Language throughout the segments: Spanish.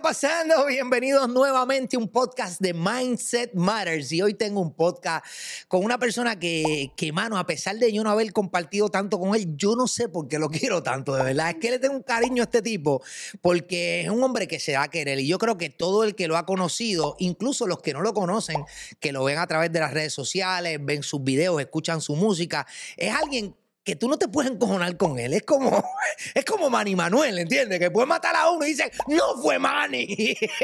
pasando? Bienvenidos nuevamente a un podcast de Mindset Matters. Y hoy tengo un podcast con una persona que, que, mano, a pesar de yo no haber compartido tanto con él, yo no sé por qué lo quiero tanto, de verdad. Es que le tengo un cariño a este tipo porque es un hombre que se va a querer. Y yo creo que todo el que lo ha conocido, incluso los que no lo conocen, que lo ven a través de las redes sociales, ven sus videos, escuchan su música, es alguien que tú no te puedes encojonar con él. Es como, es como Manny Manuel, ¿entiendes? Que puede matar a uno y dice no fue Manny.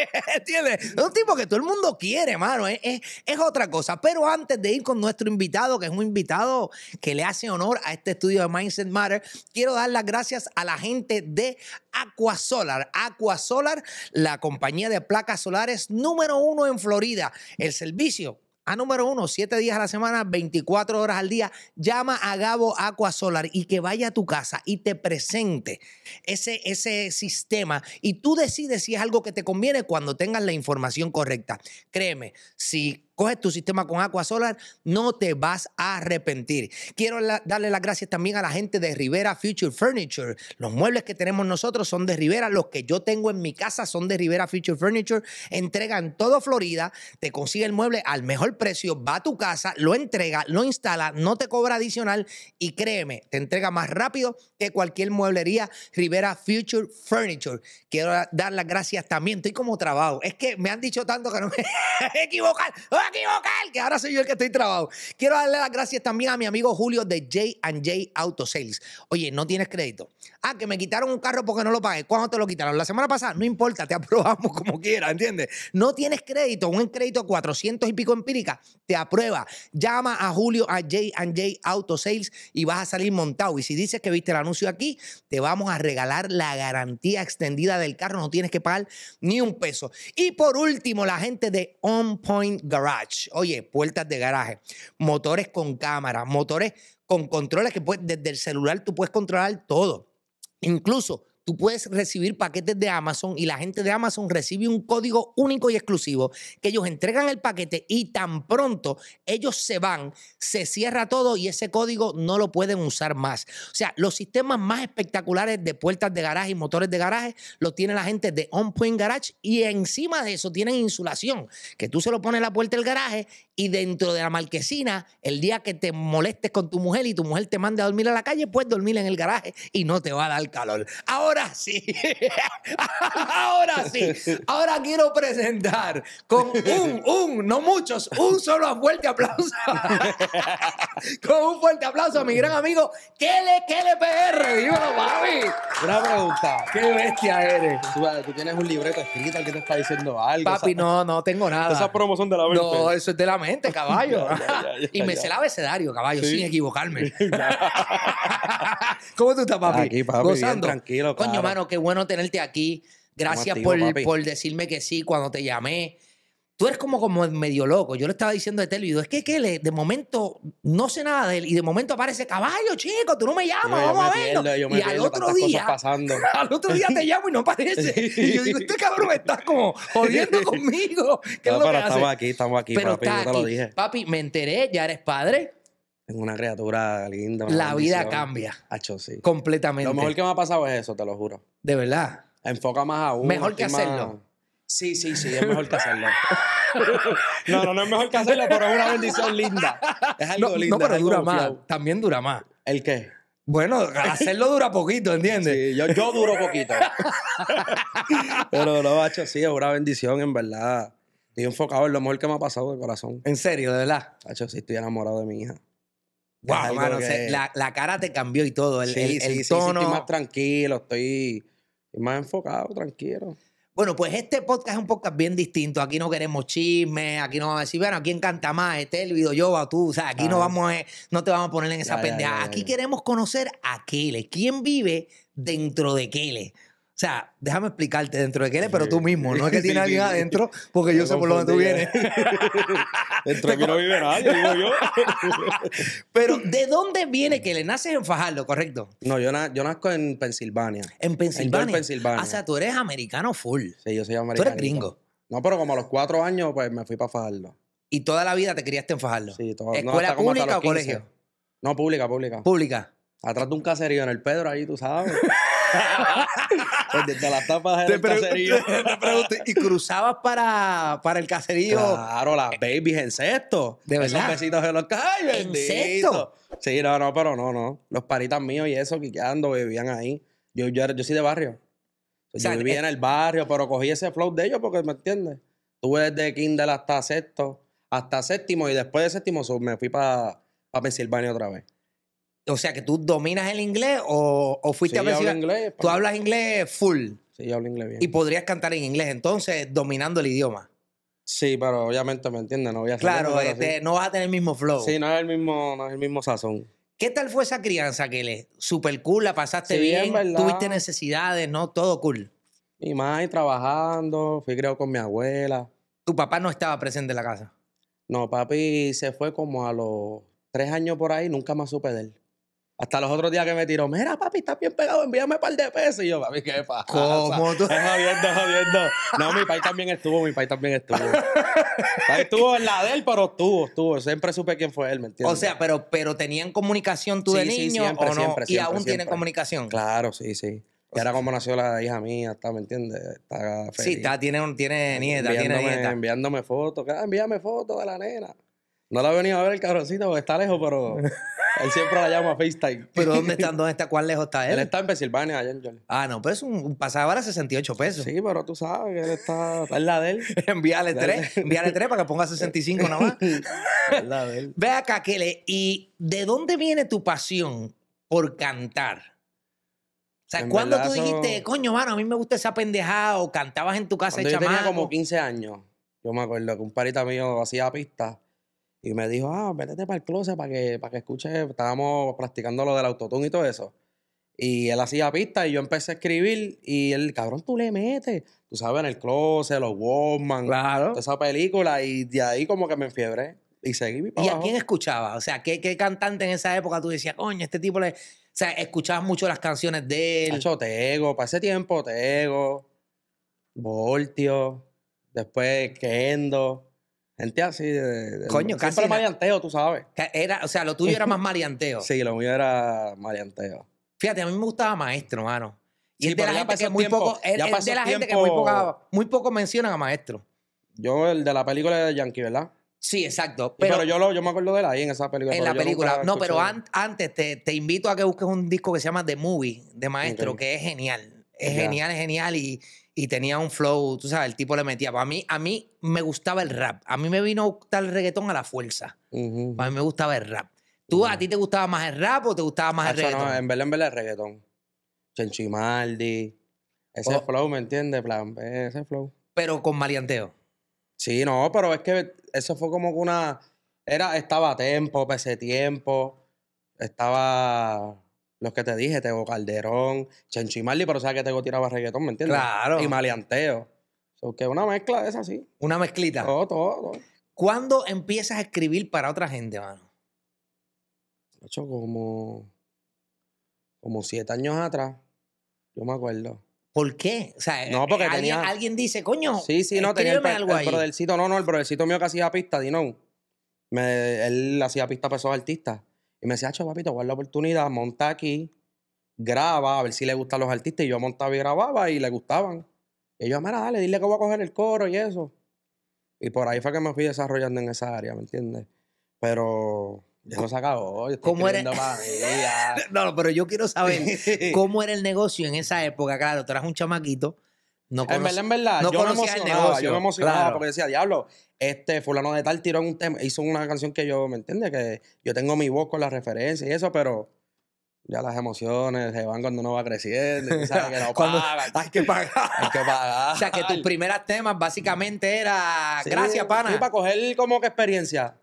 ¿Entiendes? Es un tipo que todo el mundo quiere, mano. Es, otra cosa. Pero antes de ir con nuestro invitado, que es un invitado que le hace honor a este estudio de Mindset Matter, quiero dar las gracias a la gente de Aquasolar. Aquasolar, la compañía de placas solares número uno en Florida. El servicio a número uno, siete días a la semana, 24 horas al día, llama a Gabo Aqua Solar y que vaya a tu casa y te presente ese, ese sistema y tú decides si es algo que te conviene cuando tengas la información correcta. Créeme, si Coge tu sistema con Aqua solar, no te vas a arrepentir. Quiero darle las gracias también a la gente de Rivera Future Furniture. Los muebles que tenemos nosotros son de Rivera, los que yo tengo en mi casa son de Rivera Future Furniture. Entrega en todo Florida, te consigue el mueble al mejor precio, va a tu casa, lo entrega, lo instala, no te cobra adicional y créeme, te entrega más rápido que cualquier mueblería Rivera Future Furniture. Quiero dar las gracias también, estoy como trabajo. Es que me han dicho tanto que no me he equivocado. equivocar. ¡Ah! equivocar, que ahora soy yo el que estoy trabado. Quiero darle las gracias también a mi amigo Julio de J&J Auto Sales. Oye, no tienes crédito. Ah, que me quitaron un carro porque no lo pagué. ¿Cuándo te lo quitaron? La semana pasada. No importa, te aprobamos como quieras, ¿entiendes? No tienes crédito, un crédito 400 y pico empírica, te aprueba. Llama a Julio a J&J Auto Sales y vas a salir montado. Y si dices que viste el anuncio aquí, te vamos a regalar la garantía extendida del carro. No tienes que pagar ni un peso. Y por último, la gente de On Point Garage. Oye, puertas de garaje, motores con cámara, motores con controles que puedes, desde el celular tú puedes controlar todo. Incluso tú puedes recibir paquetes de Amazon y la gente de Amazon recibe un código único y exclusivo que ellos entregan el paquete y tan pronto ellos se van, se cierra todo y ese código no lo pueden usar más. O sea, los sistemas más espectaculares de puertas de garaje y motores de garaje los tiene la gente de On Point Garage y encima de eso tienen insulación, que tú se lo pones en la puerta del garaje y dentro de la marquesina, el día que te molestes con tu mujer y tu mujer te mande a dormir a la calle, puedes dormir en el garaje y no te va a dar calor. Ahora Ahora sí, ahora sí, ahora quiero presentar con un, un, no muchos, un solo fuerte aplauso, con un fuerte aplauso a mi gran amigo Kele Kele PR. Dímelo, papi. Una pregunta. Qué bestia eres. Tú, tienes un libreto escrito, que te está diciendo algo. Papi, no, no tengo nada. Esa son de la mente. No, eso es de la mente, caballo. y me sé el abecedario, caballo, sin equivocarme. ¿Cómo tú estás, papi? Aquí, papi, tranquilo, Coño, mano, qué bueno tenerte aquí. Gracias por, por, decirme que sí cuando te llamé. Tú eres como, como medio loco. Yo le estaba diciendo a Telvido, es que, le? de momento no sé nada de él y de momento aparece caballo, chico, tú no me llamas, vamos a ver. y al otro día, pasando. al otro día te llamo y no aparece. Y yo digo, este cabrón me está como jodiendo conmigo. no, pero estamos aquí, estamos aquí, papi, te lo dije. Papi, me enteré, ya eres padre una criatura linda. la vida cambia. Hacho, sí. Completamente. Lo mejor que me ha pasado es eso, te lo juro. De verdad. Enfoca más a uno. Mejor que hacerlo. Sí, sí, sí, es mejor que hacerlo. no, no, no es mejor que hacerlo, pero es una bendición linda. Es algo lindo. pero dura más. También dura más. ¿El qué? Bueno, hacerlo dura poquito, ¿entiendes? Sí, yo, yo duro poquito. pero lo Acho, sí, es una bendición, en verdad. Estoy enfocado en lo mejor que me ha pasado de corazón. ¿En serio, de verdad? Hacho, sí, estoy enamorado de mi hija. Guau, hermano, la, cara te cambió y todo, el, sí, el, estoy más tranquilo, estoy más enfocado, tranquilo. Bueno, pues este podcast es un podcast bien distinto. Aquí no queremos chismes, aquí no vamos a decir, bueno, ¿quién canta más? Este, el video yo o tú. O sea, aquí no vamos a, no te vamos a poner en esa pendeja. aquí queremos conocer a Kele. ¿Quién vive dentro de Kele? O sea, déjame explicarte dentro de quién pero tú mismo. No es que tiene alguien adentro, porque yo sé por dónde tú vienes. ¿eh? dentro de mí no vive nadie, digo yo. pero, ¿de dónde viene que le naces en Fajardo, correcto? No, yo, yo nazco en Pensilvania. ¿En Pensilvania? En ah, o sea, tú eres americano full. Sí, yo soy americano. Tú eres gringo. No, pero como a los cuatro años, pues me fui para Fajardo. ¿Y toda la vida te criaste en Fajardo? Sí, toda la ¿Escuela no, pública o colegio? No, pública, pública. ¿Pública? Atrás de un caserío en el Pedro, ahí tú sabes. Desde pues las tapas del caserío. ¿y cruzabas para, para el caserío? Claro, las babies en sexto. De verdad. besitos de los ¡Ay, sexto? Sí, no, no, pero no, no. Los paritas míos y eso, que quiqueando, vivían ahí. Yo, yo, yo soy de barrio. Yo vivía eh, en el barrio, pero cogí ese flow de ellos porque, ¿me entiendes? Tuve desde kindle hasta sexto, hasta séptimo, y después de séptimo me fui para pa Pensilvania otra vez. O sea, que tú dominas el inglés o, o fuiste sí, a hablas inglés. Tú hablas inglés full. Sí, yo hablo inglés bien. Y podrías cantar en inglés, entonces, dominando el idioma. Sí, pero obviamente me entiendes, no voy a Claro, este, no vas a tener el mismo flow. Sí, no es el mismo, no es el mismo sazón. ¿Qué tal fue esa crianza que le super cool, la pasaste bien, tuviste necesidades, no, todo cool. Mi madre trabajando, fui creo con mi abuela. ¿Tu papá no estaba presente en la casa? No, papi se fue como a los tres años por ahí, nunca más supe de él. Hasta los otros días que me tiró, mira, papi, estás bien pegado, envíame un par de pesos. Y yo, papi, ¿qué pasa? ¿Cómo tú? Estás jodiendo, jodiendo. No, mi país también estuvo, mi país también estuvo. estuvo en la de él, pero estuvo, estuvo. Siempre supe quién fue él, ¿me entiendes? O sea, pero, pero tenían comunicación tú de niño. no? siempre, Y aún tienen comunicación. Claro, sí, sí. Y era como nació la hija mía, está, ¿me entiendes? Está feliz. Sí, tiene, tiene nieta, tiene nieta. Enviándome fotos, ah, envíame fotos de la nena. No la he venido a ver el cabroncito porque está lejos, pero Él siempre la llama FaceTime. ¿Pero dónde está? ¿Dónde está? ¿Cuán lejos está él? Él está en Pensilvania, allá en Ah, no, pero es un, un pasaje 68 pesos. Sí, pero tú sabes que él está, está la de él. envíale tres, envíale tres para que ponga 65 nada más. es la de él. Ve acá, Kele, ¿y de dónde viene tu pasión por cantar? O sea, ¿cuándo tú dijiste, coño, mano, a mí me gusta esa pendejada o cantabas en tu casa de chamaco? Yo tenía como 15 años. Yo me acuerdo que un parita mío hacía pistas y me dijo, ah, métete para el closet para que, para que escuche. Estábamos practicando lo del autotune y todo eso. Y él hacía pista y yo empecé a escribir. Y el cabrón, tú le metes. Tú sabes, en el closet, los Walkman. Claro. Toda esa película. Y de ahí como que me enfiebré. Y seguí mi ¿Y a quién escuchaba? O sea, ¿qué, cantante en esa época tú decías, coño, este tipo le. O sea, escuchabas mucho las canciones de él. Hacho, Tego, para tiempo, Tego, Voltio, después Kendo. Gente así de. Coño, casi. Siempre marianteo, tú sabes. Era, o sea, lo tuyo era más marianteo sí, lo mío era marianteo Fíjate, a mí me gustaba maestro, mano. Y es de la gente que muy poco. Es, de la gente que muy poco, mencionan a maestro. Yo, el de la película de Yankee, ¿verdad? Sí, exacto. Pero, yo, lo, me acuerdo de él ahí en esa película. En la película. No, pero antes te, invito a que busques un disco que se llama The Movie de Maestro, que es genial. Es genial, es genial. Y, y tenía un flow, tú sabes, el tipo le metía. a mí, a mí me gustaba el rap. A mí me vino a gustar el reggaetón a la fuerza. a mí me gustaba el rap. ¿Tú a ti te gustaba más el rap o te gustaba más el reggaetón? No, en verdad, en verdad, el reggaetón. Chenchimaldi. Ese oh. flow, ¿me entiendes? Plan, ese flow. Pero con malianteo. Sí, no, pero es que eso fue como que una. Era, estaba tempo, pese tiempo. Estaba los que te dije, tengo Calderón, Chencho y Marley, pero sabes que tengo tiraba reggaetón, ¿me entiendes? Claro. Y maleanteo. sea, que una mezcla es sí. Una mezclita. Todo, todo, ¿Cuándo empiezas a escribir para otra gente, mano? hecho, como, como siete años atrás, yo me acuerdo. ¿Por qué? O sea, porque alguien, dice, coño, sí, sí, no, tenía el, algo el brodercito, no, no, el brodercito mío que hacía pista, Dino. él hacía pista para esos artistas. Y me decía, Acho, papito, la oportunidad, monta aquí, graba, a ver si le gustan los artistas. Y yo montaba y grababa y le gustaban. Y yo, mira, dale, dile que voy a coger el coro y eso. Y por ahí fue que me fui desarrollando en esa área, ¿me entiendes? Pero eso se acabó. ¿Cómo era? no, pero yo quiero saber cómo era el negocio en esa época. Claro, tú eras un chamaquito en verdad, en verdad, no yo me emocionaba, yo me emocionaba porque decía, diablo, este fulano de tal tiró un tema, hizo una canción que yo, ¿me entiendes? Que yo tengo mi voz con la referencia y eso, pero ya las emociones se van cuando uno va creciendo, y sabes que no hay que pagar. hay que pagar. O sea, que tus primeras temas básicamente era gracias, pana. Sí, para coger como que experiencia.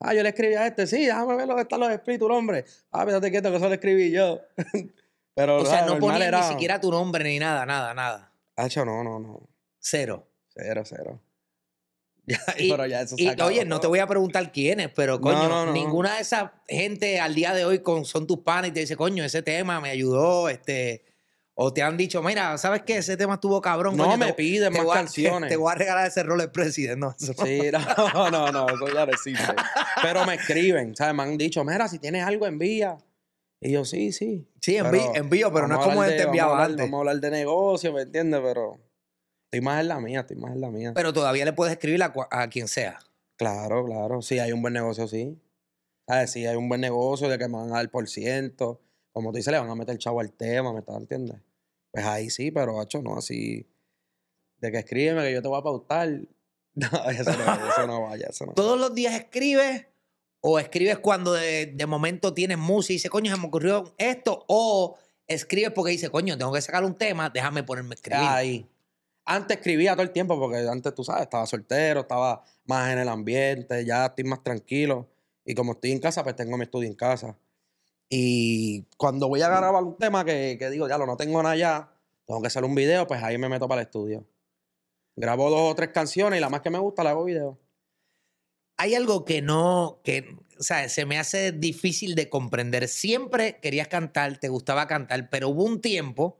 Ah, yo le escribí a este, sí, déjame ver que están los espíritus, hombre. Ah, te quieto que eso lo escribí yo. pero, o sea, no ni siquiera tu nombre ni nada, nada, nada. Ah, Hacho, no, no, no. Cero. Cero, cero. Ya, y, pero ya eso se y, Oye, no te voy a preguntar quién es, pero coño, ninguna de esas gente al día de hoy con, son tus panes y te dice, coño, ese tema me ayudó, este. O te han dicho, mira, ¿sabes qué? Ese tema estuvo cabrón. No, me piden más a, canciones. Te, voy a regalar ese rol de presidente. No, sí, no, no, no, eso ya lo pero me escriben, ¿sabes? Me han dicho, mira, si tienes algo, envía. Y yo, sí, sí. Sí, envío, pero, no es como de te enviaba antes. Vamos a hablar de negocio, ¿me entiendes? Pero estoy más en la mía, estoy más en la mía. Pero todavía le puedes escribir a, quien sea. Claro, claro. Sí, hay un buen negocio, sí. ¿Sabes? Sí, hay un buen negocio de que me van a dar por ciento. Como tú dices, le van a meter el chavo al tema, ¿me está entiendes? Pues ahí sí, pero, hecho no así. De que escríbeme que yo te voy a pautar. No, eso no, eso no vaya, Todos los días escribes o escribes cuando de, momento tienes música y dices, coño, se me ocurrió esto. O escribes porque dices, coño, tengo que sacar un tema, déjame ponerme a escribir. Ahí. Antes escribía todo el tiempo porque antes, tú sabes, estaba soltero, estaba más en el ambiente, ya estoy más tranquilo. Y como estoy en casa, pues tengo mi estudio en casa. Y cuando voy a grabar un tema que, que digo, ya lo no tengo nada ya, tengo que hacer un video, pues ahí me meto para el estudio. Grabo dos o tres canciones y la más que me gusta la hago video hay algo que no, que, o sea, se me hace difícil de comprender. Siempre querías cantar, te gustaba cantar, pero hubo un tiempo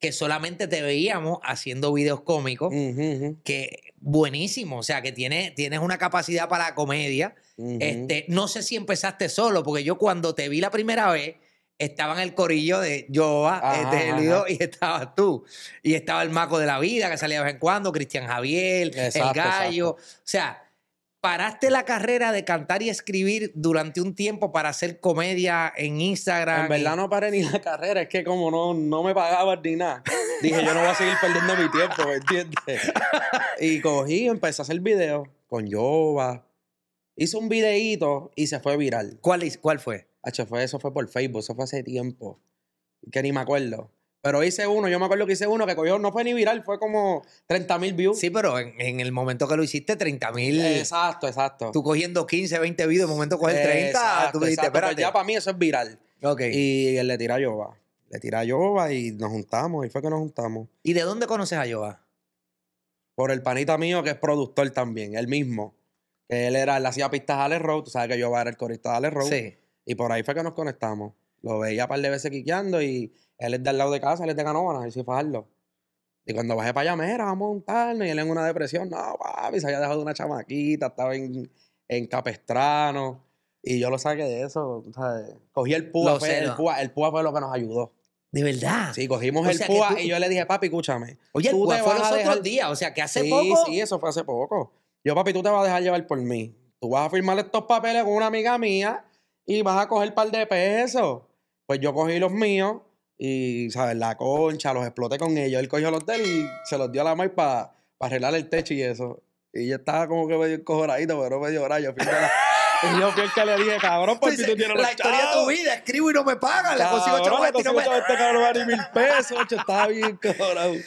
que solamente te veíamos haciendo videos cómicos, que buenísimo, o sea, que tiene, tienes una capacidad para la comedia. este, no sé si empezaste solo, porque yo cuando te vi la primera vez, estaba en el corillo de Jova, este eh, y estabas tú. Y estaba el Maco de la Vida, que salía de vez en cuando, Cristian Javier, El Gallo. O sea, paraste la carrera de cantar y escribir durante un tiempo para hacer comedia en Instagram. En verdad no paré ni la carrera, es que como no, no me pagaban ni nada, dije yo no voy a seguir perdiendo mi tiempo, ¿me entiendes? y cogí empecé a hacer videos con Yoba. Hice un videíto y se fue viral. ¿Cuál, cuál fue? H, fue? Eso fue por Facebook, eso fue hace tiempo. Que ni me acuerdo. Pero hice uno, yo me acuerdo que hice uno que cogió, no fue ni viral, fue como 30 mil views. Sí, pero en, el momento que lo hiciste, 30 mil. Exacto, exacto. Tú cogiendo 15, 20 views, en el momento coges 30, tú dijiste, Pero pues ya para mí eso es viral. Ok. Y él le tira a Yoba. Le tira a Yoba y nos juntamos, y fue que nos juntamos. ¿Y de dónde conoces a Yoba? Por el panita mío que es productor también, él mismo. Él era, él hacía pistas a Ale Row, tú sabes que Yoba era el corista de Ale Row. Sí. Y por ahí fue que nos conectamos. Lo veía un par de veces quiqueando y él es del lado de casa, él es de van a decir fajarlo. Y cuando bajé para allá, mira, vamos a montarnos. Y él en una depresión, no, papi, se había dejado una chamaquita, estaba en, Capestrano. Y yo lo saqué de eso. Cogí el púa, el púa, fue lo que nos ayudó. De verdad. Sí, cogimos el púa y yo le dije, papi, escúchame. Oye, tú te fue los dejar... o sea, que hace poco. Sí, sí, eso fue hace poco. Yo, papi, tú te vas a dejar llevar por mí. Tú vas a firmar estos papeles con una amiga mía y vas a coger un par de pesos. Pues yo cogí los míos y, ¿sabes? La concha, los exploté con ellos. Él cogió los de él y se los dio a la maíz para arreglar el techo y eso. Y yo estaba como que medio cojoradito, pero medio me Yo fui Y yo fui el que le dije, cabrón, por pues, si tú tienes La historia de tu vida, escribo y no me pagan. Le consigo y no me... Este mil pesos, ocho, estaba bien cabrón.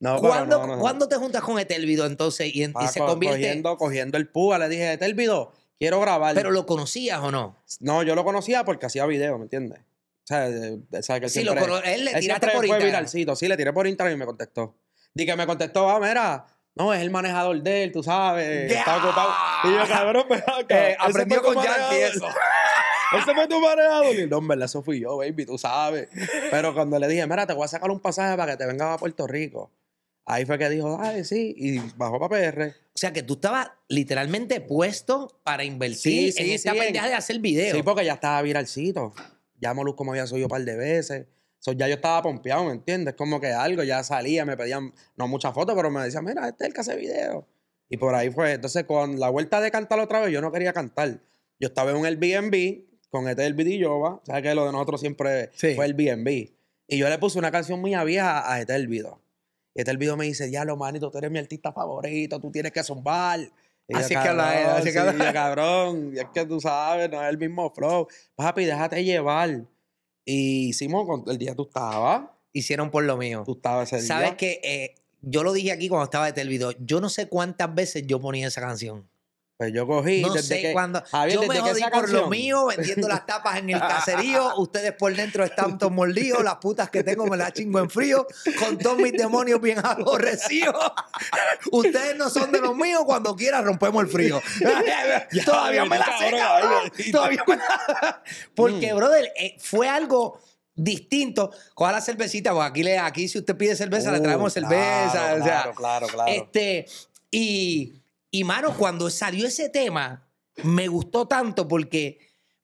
No, ¿Cuándo, no, ¿Cuándo, te juntas con Etelvido entonces y, se convierte? Cogiendo, cogiendo el púa, le dije, Etelvido, quiero grabar. ¿Pero lo conocías o no? No, yo lo conocía porque hacía videos, ¿me entiendes? o sea, que él sí, lo lo él le tiraste por fue viralcito. Sí, le tiré por Instagram y me contestó. Dije, que me contestó, ah, mira, no, es el manejador de él, tú sabes, está ocupado. Y yo, cabrón, me eh, aprendió con Yankee eso. Ese fue tu manejador. Y no, en eso fui yo, baby, tú sabes. Pero cuando le dije, mira, te voy a sacar un pasaje para que te vengas a Puerto Rico. Ahí fue que dijo, ay, sí, y bajó para PR. O sea que tú estabas literalmente puesto para invertir en esta de hacer videos. Sí, porque ya estaba viralcito. Ya Molusco como había subido un par de veces. So, ya yo estaba pompeado, ¿me entiendes? Como que algo, ya salía, me pedían, no muchas fotos, pero me decían, mira, este es el que hace video. Y por ahí fue. Entonces, con la vuelta de cantar otra vez, yo no quería cantar. Yo estaba en un Airbnb con este Elvid y ¿va? ¿Sabes que lo de nosotros siempre fue el Airbnb? Y yo le puse una canción muy vieja a este Elvido. Y este me dice, ya lo manito, tú eres mi artista favorito, tú tienes que zumbar así es que la cabrón, es que tú sabes, no es el mismo flow. Papi, déjate llevar. Y hicimos, el día tú estabas. Hicieron por lo mío. Tú estabas ese día. Sabes que eh, yo lo dije aquí cuando estaba de video. Yo no sé cuántas veces yo ponía esa canción. Pues yo cogí. No desde que, cuando, yo me jodí por lo mío, vendiendo las tapas en el caserío. ustedes por dentro están todos mordidos. Las putas que tengo me las chingo en frío. Con todos mis demonios bien aborrecidos. ustedes no son de los míos. Cuando quiera rompemos el frío. todavía, me la sé, todavía Porque, mm. brother, eh, fue algo distinto. Coja la cervecita, porque aquí, le, aquí si usted pide cerveza, le traemos uh, cerveza. Claro, o sea, claro, claro, claro. Este, y y, mano, cuando salió ese tema, me gustó tanto porque,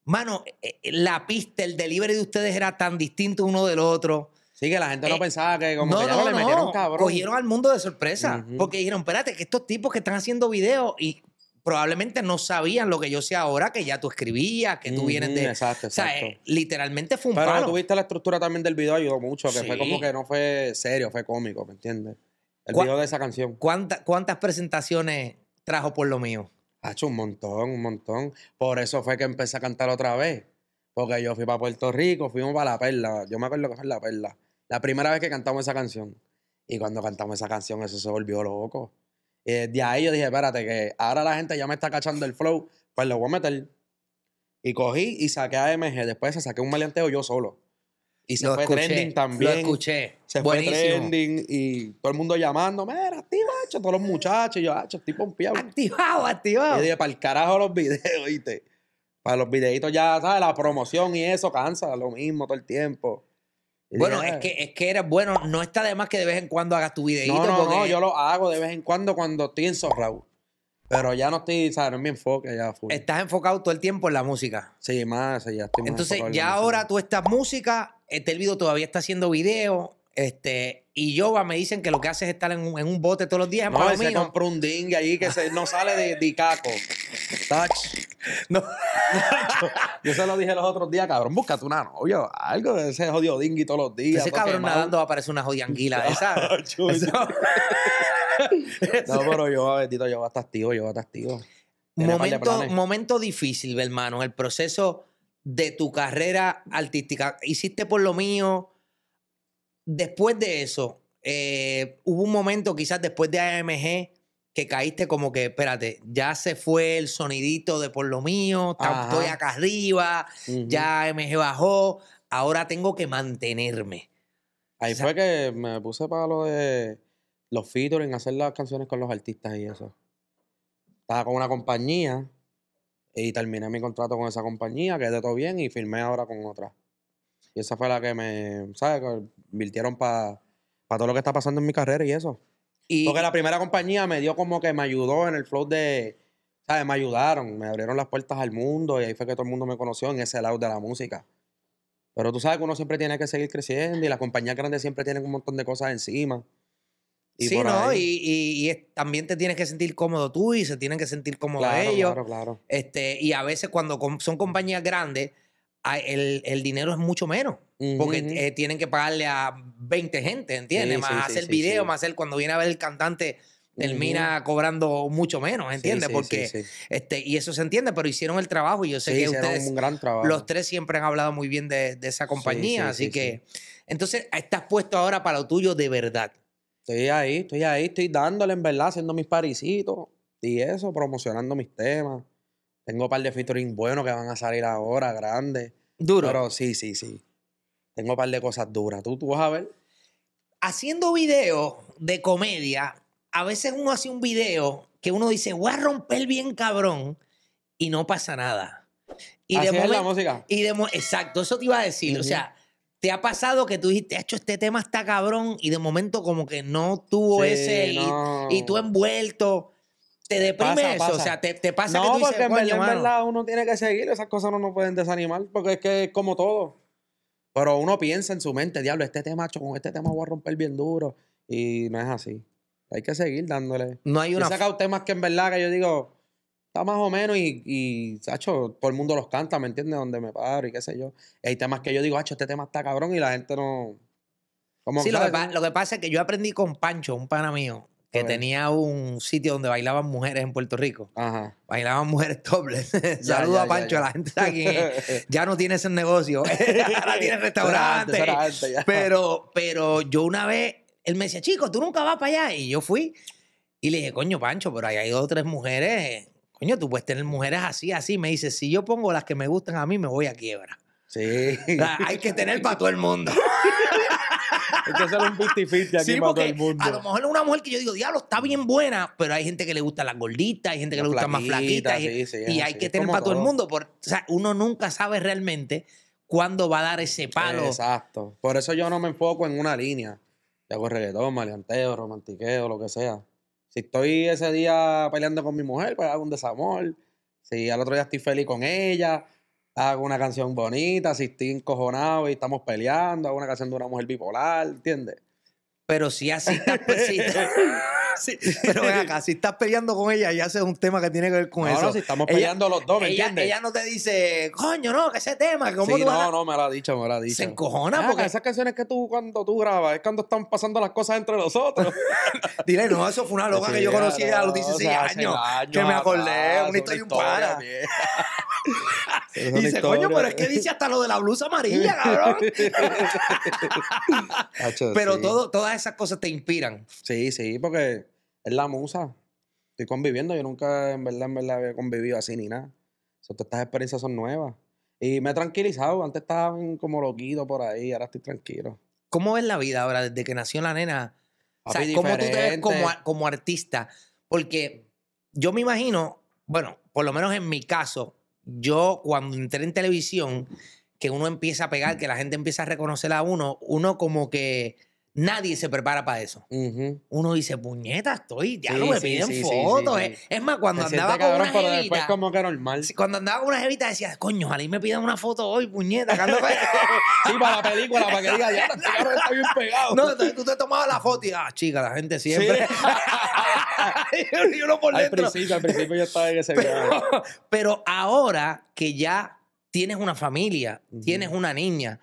mano, eh, eh, la pista, el delivery de ustedes era tan distinto uno del otro. Sí, que la gente no eh, pensaba que como que ya le metieron cabrón. Cogieron al mundo de sorpresa. Porque dijeron, espérate, que estos tipos que están haciendo videos y probablemente no sabían lo que yo sé ahora, que ya tú escribías, que tú vienes de. Exacto, exacto. O sea, literalmente fue un Pero tú viste la estructura también del video, ayudó mucho, que fue como que no fue serio, fue cómico, ¿me entiendes? El video de esa canción. cuántas ¿Cuántas presentaciones trajo por lo mío. Ha hecho un montón, un montón. Por eso fue que empecé a cantar otra vez. Porque yo fui para Puerto Rico, fuimos para La Perla. Yo me acuerdo que fue La Perla. La primera vez que cantamos esa canción. Y cuando cantamos esa canción, eso se volvió loco. Y de ahí yo dije, espérate, que ahora la gente ya me está cachando el flow, pues lo voy a meter. Y cogí y saqué a MG. Después se saqué un maleanteo yo solo. Y se fue trending también. Lo escuché. Se fue trending y todo el mundo llamando, mira, activa, todos los muchachos. yo, hacho, estoy pompeado. Activado, activado. Y yo dije, para el carajo los videos, ¿viste? Para los videitos ya, ¿sabes? La promoción y eso cansa, lo mismo todo el tiempo. bueno, es ah". que, es que eres bueno. No está de más que de vez en cuando hagas tu videito. No, no, no, yo lo hago de vez en cuando cuando estoy en software. Pero ya no estoy, ¿sabes? No es mi enfoque ya. Estás enfocado todo el tiempo en la música. Sí, más, ya estoy Entonces, ya ahora tú estás música, este el video todavía está haciendo video, este, y yo me dicen que lo que haces es estar en un, en un bote todos los días. no, se un dingue ahí que no sale de, de caco. Touch. No. Yo se lo dije los otros días, cabrón. tu nano obvio Algo de ese jodido dingue todos los días. Ese cabrón nadando va a parecer una jodida anguila. esa no, pero yo, bendito, yo voy a estar activo, yo a estar activo. Momento, momento difícil, hermano. El proceso de tu carrera artística. Hiciste por lo mío. Después de eso, eh, hubo un momento, quizás después de AMG, que caíste como que, espérate, ya se fue el sonidito de por lo mío, estoy acá arriba, ya AMG bajó, ahora tengo que mantenerme. Ahí fue que me puse para lo de los featuring, hacer las canciones con los artistas y eso. Estaba con una compañía y terminé mi contrato con esa compañía, quedé todo bien y firmé ahora con otra. Y esa fue la que me, ¿sabes? Invirtieron para todo lo que está pasando en mi carrera y eso. Y... Porque la primera compañía me dio como que me ayudó en el flow de, ¿sabes? Me ayudaron, me abrieron las puertas al mundo y ahí fue que todo el mundo me conoció en ese lado de la música. Pero tú sabes que uno siempre tiene que seguir creciendo y las compañías grandes siempre tienen un montón de cosas encima sí, ¿no? Y, también te tienes que sentir cómodo tú y se tienen que sentir cómodos ellos. Claro, claro. Este, y a veces cuando son compañías grandes, el, dinero es mucho menos. Porque eh, tienen que pagarle a 20 gente, ¿entiendes? más hacer video, más hacer cuando viene a ver el cantante termina cobrando mucho menos, ¿entiendes? Porque este y eso se entiende, pero hicieron el trabajo y yo sé que ustedes los tres siempre han hablado muy bien de, de esa compañía, así que entonces estás puesto ahora para lo tuyo de verdad. Estoy ahí, estoy ahí, estoy dándole en verdad, haciendo mis parisitos y eso, promocionando mis temas. Tengo un par de featuring buenos que van a salir ahora, grandes. Duro. Pero sí, sí, sí. Tengo un par de cosas duras. Tú, tú vas a ver. Haciendo videos de comedia, a veces uno hace un video que uno dice, voy a romper bien cabrón y no pasa nada. Y es la música. Y de exacto, eso te iba a decir. O sea, ¿Te ha pasado que tú dijiste, hecho, este tema está cabrón y de momento como que no tuvo ese Y, tú envuelto? ¿Te deprime eso? O sea, ¿te, pasa que tú dices, porque en verdad, uno tiene que seguir, esas cosas no nos pueden desanimar, porque es que es como todo. Pero uno piensa en su mente, diablo, este tema, con este tema voy a romper bien duro. Y no es así. Hay que seguir dándole. No hay una... He sacado temas que en verdad que yo digo, está más o menos y, y todo el mundo los canta, ¿me entiendes? Donde me paro y qué sé yo. Hay temas que yo digo, Sacho, este tema está cabrón y la gente no... Como, sí, lo que, pasa es que yo aprendí con Pancho, un pana mío, que tenía un sitio donde bailaban mujeres en Puerto Rico. Ajá. Bailaban mujeres dobles. Saludo a Pancho, la gente aquí. ya no tiene ese negocio. Ahora tiene restaurantes. pero, pero yo una vez, él me decía, chico, tú nunca vas para allá. Y yo fui. Y le dije, coño, Pancho, pero ahí hay dos o tres mujeres coño, tú puedes tener mujeres así, así. Me dice, si yo pongo las que me gustan a mí, me voy a quiebra. Sí. hay que tener para todo el mundo. entonces que un aquí para todo el mundo. A lo mejor es una mujer que yo digo, diablo, está bien buena, pero hay gente que le gusta las gorditas, hay gente que le gusta más flaquita. Sí, sí, y hay que tener para todo. el mundo. o sea, uno nunca sabe realmente cuándo va a dar ese palo. Exacto. Por eso yo no me enfoco en una línea. Yo hago reggaetón, maleanteo, romantiqueo, lo que sea. Si estoy ese día peleando con mi mujer, pues hago un desamor. Si al otro día estoy feliz con ella, hago una canción bonita. Si estoy encojonado y estamos peleando, hago una canción de una mujer bipolar, ¿entiendes? Pero si así estás, pues, pero ven acá, si estás peleando con ella, ya hace un tema que tiene que ver con eso. si estamos peleando los dos, ¿me ella, entiendes? Ella no te dice, coño, no, que ese tema, ¿cómo sí, No, no, me lo ha dicho, me lo ha dicho. Se encojona porque. Esas canciones que tú cuando tú grabas es cuando están pasando las cosas entre nosotros. Dile, no, eso fue una loca que yo conocí a los 16 años, Que me acordé, un historia y un para. Y dice, coño, pero es que dice hasta lo de la blusa amarilla, cabrón. pero todo, todas esas cosas te inspiran. Sí, sí, porque es la musa. Estoy conviviendo, yo nunca en verdad, en verdad había convivido así ni nada. estas experiencias son nuevas. Y me he tranquilizado, antes estaba como loquito por ahí, ahora estoy tranquilo. ¿Cómo es la vida ahora desde que nació la nena? ¿cómo tú te ves como, como artista? Porque yo me imagino, bueno, por lo menos en mi caso, yo cuando entré en televisión, que uno empieza a pegar, que la gente empieza a reconocer a uno, uno como que Nadie se prepara para eso. Uno dice, puñeta, estoy, ya no me piden fotos. Eh. Es más, cuando andaba con una jevita. Cuando andaba con una jevita decía, coño, a mí me pidan una foto hoy, puñeta. sí, para la película, para que diga, ya, este pegado. No, tú te tomabas la foto y, ah, chica, la gente siempre. y uno por dentro. Al principio, al principio yo estaba en ese pero, pero ahora que ya tienes una familia, tienes una niña,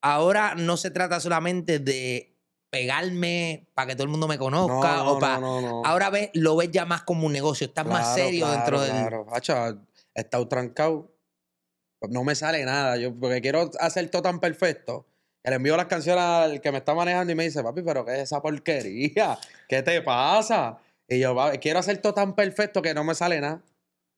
ahora no se trata solamente de pegarme para que todo el mundo me conozca. o para... Ahora ves, lo ves ya más como un negocio, estás más serio dentro de Claro, Hacha, he estado trancado. No me sale nada. Yo, porque quiero hacer todo tan perfecto. le envío las canciones al que me está manejando y me dice, papi, pero ¿qué es esa porquería? ¿Qué te pasa? Y yo, quiero hacer todo tan perfecto que no me sale nada.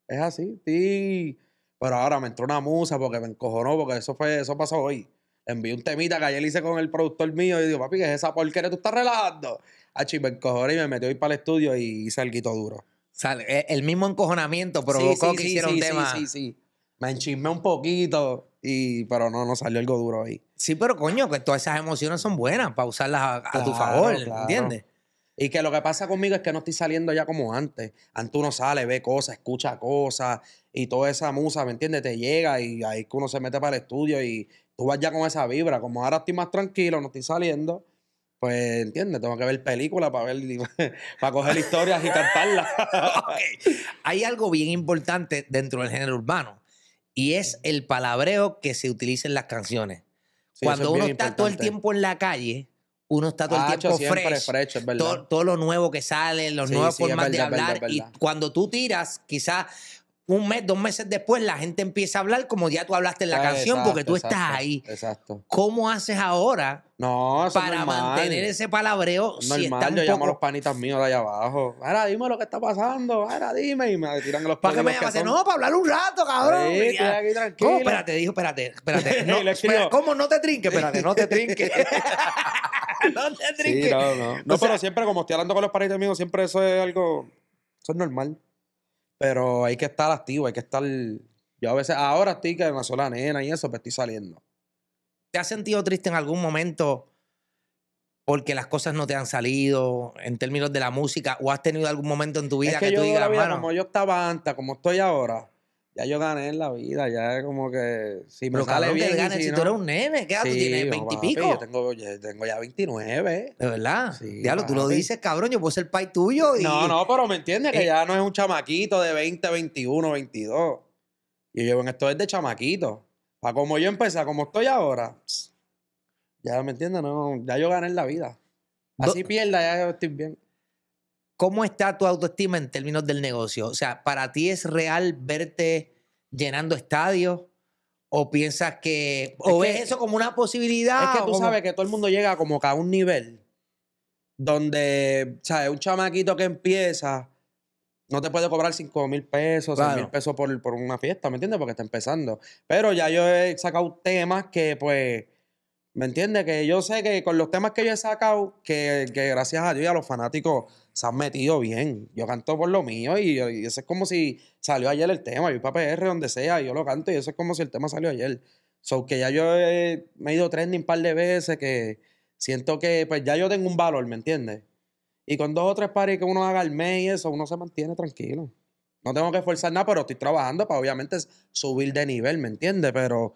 Es así, sí. Pero ahora me entró una musa porque me encojonó, porque eso fue, eso pasó hoy envié un temita que ayer hice con el productor mío y digo, papi, ¿qué es esa porquería? ¿Tú estás relajando? Ah, me encojoné y me metió para el estudio y hice duro. O eh, el mismo encojonamiento provocó que sí, un tema. Sí, sí, sí. Me enchismé un poquito, y, pero no, no salió algo duro ahí. Sí, pero coño, que todas esas emociones son buenas para usarlas a, tu favor, ¿entiende? ¿entiendes? Y que lo que pasa conmigo es que no estoy saliendo ya como antes. Antes uno sale, ve cosas, escucha cosas y toda esa musa, ¿me entiendes? Te llega y ahí que uno se mete para el estudio y tú vas ya con esa vibra. Como ahora estoy más tranquilo, no estoy saliendo, pues entiende, tengo que ver películas para ver, para coger historias y cantarlas. Hay algo bien importante dentro del género urbano y es el palabreo que se utiliza en las canciones. Cuando uno está todo el tiempo en la calle, uno está todo el tiempo fresco, todo, todo, lo nuevo que sale, los nuevos nuevas formas de hablar. Y cuando tú tiras, quizás un mes, dos meses después, la gente empieza a hablar como ya tú hablaste en la canción porque tú estás ahí. Exacto. ¿Cómo haces ahora para mantener ese palabreo? si normal, yo llamo a los panitas míos de allá abajo. Ahora dime lo que está pasando. Ahora dime. Y me tiran los ¿Para qué me llamas? No, para hablar un rato, cabrón. Sí, estoy aquí tranquilo. Espérate, dijo, espérate, espérate. No, espérate. ¿Cómo no te trinque? Espérate, no te trinque. no te trinque. Sí, no, no. no pero siempre, como estoy hablando con los panitas míos, siempre eso es algo. Eso es normal. Pero hay que estar activo, hay que estar. Yo a veces, ahora estoy que una sola nena y eso, pero pues estoy saliendo. ¿Te has sentido triste en algún momento porque las cosas no te han salido en términos de la música? ¿O has tenido algún momento en tu vida que, tú digas, Como yo estaba antes, como estoy ahora, ya yo gané en la vida, ya como que si me Pero sale bien. Que si, tú eres un nene, ¿qué tú tienes? ¿20 y pico? Yo tengo, tengo, ya 29. ¿De verdad? Diablo, tú lo dices, cabrón, yo puedo ser pai tuyo. No, no, pero me entiendes que eh ya no es un chamaquito de 20, 21, 22. Yo llevo en esto desde chamaquito. Para como yo empecé, como estoy ahora, ya me entiendes, no, ya yo gané en la vida. Así pierda, ya estoy bien. ¿Cómo está tu autoestima en términos del negocio? O sea, ¿para ti es real verte llenando estadios? ¿O piensas que... ¿O ves eso como una posibilidad? Es que tú sabes que todo el mundo llega como a un nivel donde, o sea, Un chamaquito que empieza no te puede cobrar 5 mil pesos, mil pesos por, por, una fiesta, ¿me entiendes? Porque está empezando. Pero ya yo he sacado temas que, pues, ¿Me entiendes? Que yo sé que con los temas que yo he sacado, que, gracias a Dios y a los fanáticos se han metido bien. Yo canto por lo mío y, eso es como si salió ayer el tema. Yo para PR donde sea, yo lo canto y eso es como si el tema salió ayer. So que ya yo me he ido trending un par de veces, que siento que pues ya yo tengo un valor, ¿me entiendes? Y con dos o tres pares que uno haga el mes y eso, uno se mantiene tranquilo. No tengo que esforzar nada, pero estoy trabajando para obviamente subir de nivel, ¿me entiendes? Pero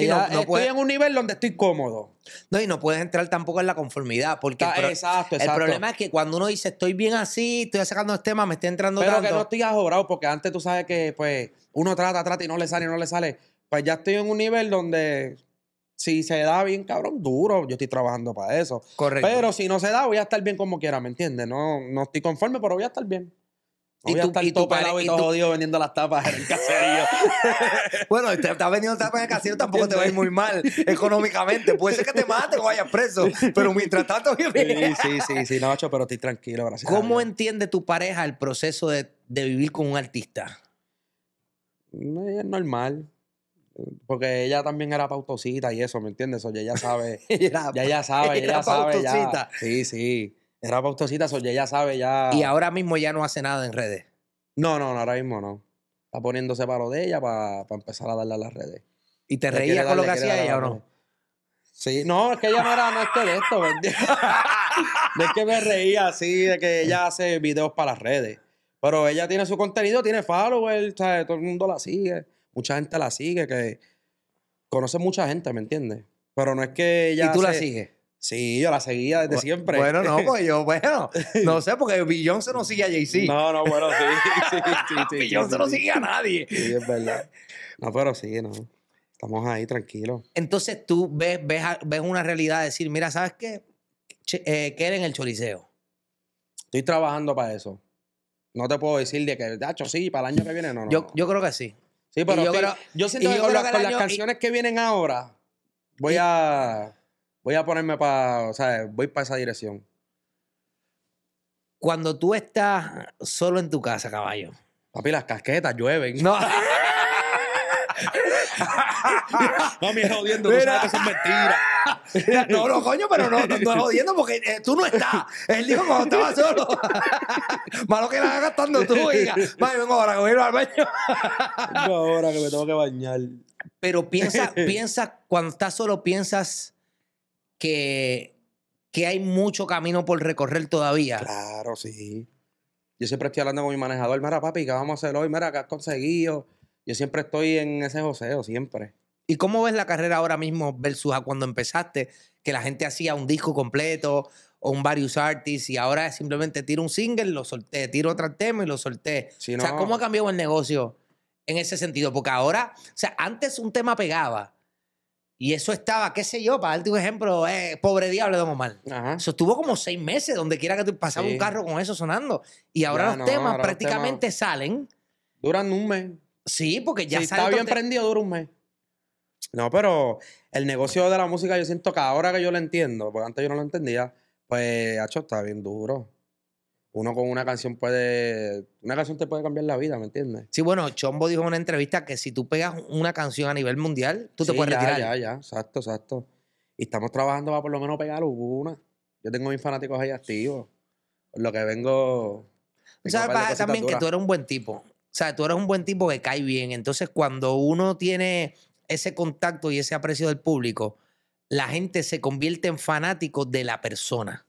eh, estoy en un nivel donde estoy cómodo. No, y no puedes entrar tampoco en la conformidad, porque el, problema es que cuando uno dice estoy bien así, estoy sacando este tema, me estoy entrando Pero que no estoy ajobrado, porque antes tú sabes que pues uno trata, trata y no le sale, no le sale. Pues ya estoy en un nivel donde si se da bien, cabrón, duro, yo estoy trabajando para eso. Correcto. Pero si no se da, voy a estar bien como quiera, ¿me entiendes? No, no estoy conforme, pero voy a estar bien y tú, parado y todo vendiendo las tapas en el caserío. bueno, estás vendiendo tapas en el caserío tampoco te va a ir muy mal económicamente. Puede ser que te maten o vayas preso, pero mientras tanto... sí, sí, sí, sí, Nacho, pero estoy tranquilo, gracias. ¿Cómo entiende tu pareja el proceso de, de vivir con un artista? No, mm, es normal. Porque ella también era pautosita y eso, ¿me entiendes? Oye, ella sabe. ya ella sabe, ella sabe. Ya. Sí, sí. Era pausosita, oye, ya sabe, ya. Y ahora mismo ya no hace nada en redes. No, no, ahora mismo no. Está poniéndose paro de ella para empezar a darle a las redes. ¿Y te reía con lo que hacía ella o no? Sí, no, es que ella no era no es que de esto, no De que me reía así, de que ella hace videos para las redes. Pero ella tiene su contenido, tiene followers, todo el mundo la sigue. Mucha gente la sigue, que conoce mucha gente, ¿me entiendes? Pero no es que ella. ¿Y tú la sigues? Sí, yo la seguía desde siempre. Bueno, no, pues yo, bueno, no sé, porque se no sigue a Jay-Z. No, no, bueno, sí. sí, sí, no sigue a nadie. Sí, es verdad. No, pero sí, no. Estamos ahí tranquilos. Entonces tú ves, ves, ves una realidad, de decir, mira, ¿sabes qué? Eh, en el choriceo? Estoy trabajando para eso. No te puedo decir de que, hecho, sí, para el año que viene, no, no. Yo, creo que sí. Sí, pero yo, yo siento que, con, las, canciones que vienen ahora, voy a voy a ponerme para, o sea, voy para esa dirección. Cuando tú estás solo en tu casa, caballo. Papi, las casquetas llueven. No. no, me jodiendo, tú sabes que son mentiras. No, no, coño, pero no, no, no jodiendo porque eh, tú no estás. Él dijo cuando estaba solo. Malo que la hagas gastando tú, hija. vengo ahora que voy a ir al baño. vengo ahora que me tengo que bañar. Pero piensa, piensa, cuando estás solo, piensas que, que hay mucho camino por recorrer todavía. Claro, sí. Yo siempre estoy hablando con mi manejador, mira papi, ¿qué vamos a hacer hoy? Mira, ¿qué has conseguido? Yo siempre estoy en ese joseo, siempre. ¿Y cómo ves la carrera ahora mismo versus a cuando empezaste? Que la gente hacía un disco completo o un varios artists y ahora simplemente tiro un single, lo solté, tiro otro tema y lo solté. O sea, ¿cómo ha cambiado el negocio en ese sentido? Porque ahora, o sea, antes un tema pegaba y eso estaba, qué sé yo, para darte un ejemplo, eh, pobre diablo de Omar. Eso estuvo como seis meses, donde quiera que tú pasaba un carro con eso sonando. Y ahora los temas prácticamente salen. Duran un mes. Sí, porque ya si está bien prendido, dura un mes. No, pero el negocio de la música yo siento que ahora que yo lo entiendo, porque antes yo no lo entendía, pues, hecho, está bien duro uno con una canción puede. Una canción te puede cambiar la vida, ¿me entiendes? Sí, bueno, Chombo dijo en una entrevista que si tú pegas una canción a nivel mundial, tú te puedes retirar. Ya, ya, exacto, exacto. Y estamos trabajando para por lo menos pegar una. Yo tengo mis fanáticos ahí activos. lo que vengo. O sea, también que tú eres un buen tipo. O sea, tú eres un buen tipo que cae bien. Entonces, cuando uno tiene ese contacto y ese aprecio del público, la gente se convierte en fanático de la persona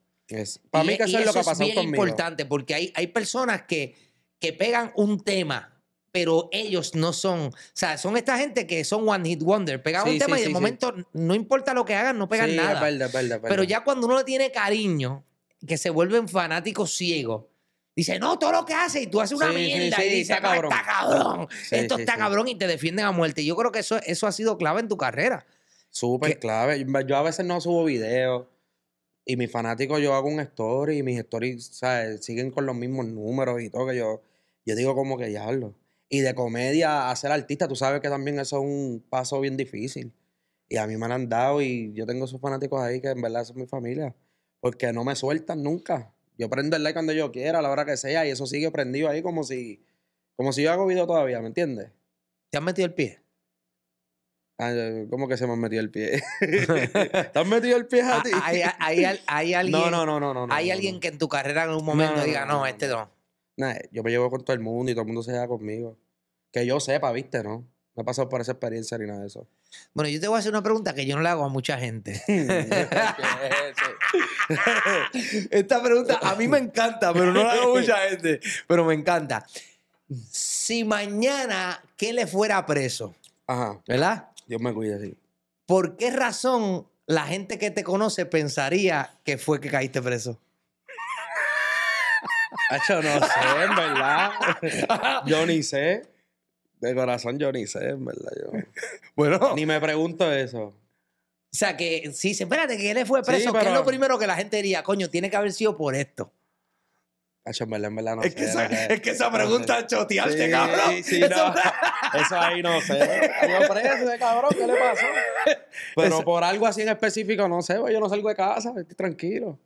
para mí que eso es lo que ha pasado Es importante porque hay, hay personas que, pegan un tema pero ellos no son, o sea, son esta gente que son one hit wonder, pegan un tema y de momento no importa lo que hagan, no pegan nada. Pero ya cuando uno le tiene cariño, que se vuelven fanáticos ciegos, dice, no, todo lo que hace y tú haces una mierda y está cabrón, está cabrón. esto está cabrón y te defienden a muerte. Yo creo que eso, eso ha sido clave en tu carrera. Súper clave. Yo a veces no subo videos y mis fanáticos, yo hago un story y mis stories, Siguen con los mismos números y todo que yo, yo digo como que hablo. Y de comedia a ser artista, tú sabes que también eso es un paso bien difícil. Y a mí me han dado y yo tengo esos fanáticos ahí que en verdad son mi familia. Porque no me sueltan nunca. Yo prendo el like cuando yo quiera, a la hora que sea, y eso sigue prendido ahí como si, como si yo hago video todavía, ¿me entiendes? ¿Te has metido el pie? Ah, ¿Cómo que se me han metido el pie? ¿Te han metido el pie a ah, ti? ¿Hay, alguien, no, no, no, no, Hay alguien que en tu carrera en algún momento diga, no, este no. yo me llevo con todo el mundo y todo el mundo se lleva conmigo. Que yo sepa, viste, ¿no? No he pasado por esa experiencia ni nada de eso. Bueno, yo te voy a hacer una pregunta que yo no le hago a mucha gente. Esta pregunta a mí me encanta, pero no la hago a mucha gente. Pero me encanta. Si mañana que le fuera preso, Ajá. ¿verdad? Dios me cuida así. ¿Por qué razón la gente que te conoce pensaría que fue que caíste preso? Hacho, no sé, en verdad. Yo ni sé. De corazón yo ni sé, en verdad. Yo... Bueno. Ni me pregunto eso. O sea, que si se espérate que él fue preso, que es lo primero que la gente diría, coño, tiene que haber sido por esto no es Que esa, pregunta no cabrón. eso, no. ahí no sé. preso cabrón, ¿qué le pasó? Pero por algo así en específico, no sé, yo no salgo de casa, estoy tranquilo.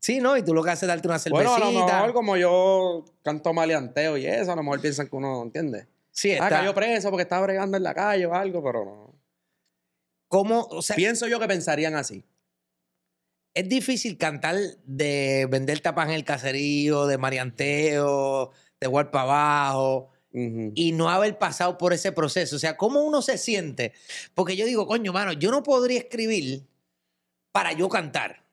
Sí, ¿no? Y tú lo que haces es darte una cervecita. Bueno, a lo mejor como yo canto maleanteo y eso, a lo mejor piensan que uno entiende. Sí, ah, está. Ah, cayó preso porque estaba bregando en la calle o algo, pero no. ¿Cómo? O sea, Pienso yo que pensarían así es difícil cantar de vender tapas en el caserío, de marianteo, de jugar abajo. Y no haber pasado por ese proceso. O sea, ¿cómo uno se siente? Porque yo digo, coño, mano, yo no podría escribir para yo cantar.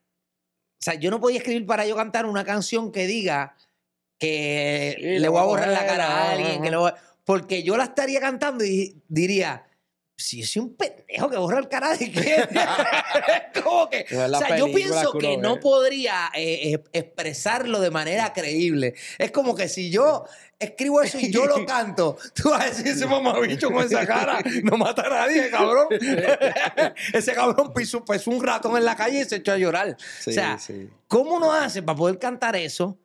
O sea, yo no podía escribir para yo cantar una canción que diga que le voy a borrar la cara a alguien, porque yo la estaría cantando y diría, si es un pendejo que borra el cara de qué. como que. o sea, yo pienso que, no eh. podría eh, eh, expresarlo de manera creíble. Es como que si yo escribo eso y yo lo canto, tú vas a decir: ese bicho con esa cara no mata a nadie, cabrón. ese cabrón pisó, pues, un ratón en la calle y se echó a llorar. o sea, ¿cómo uno hace para poder cantar eso?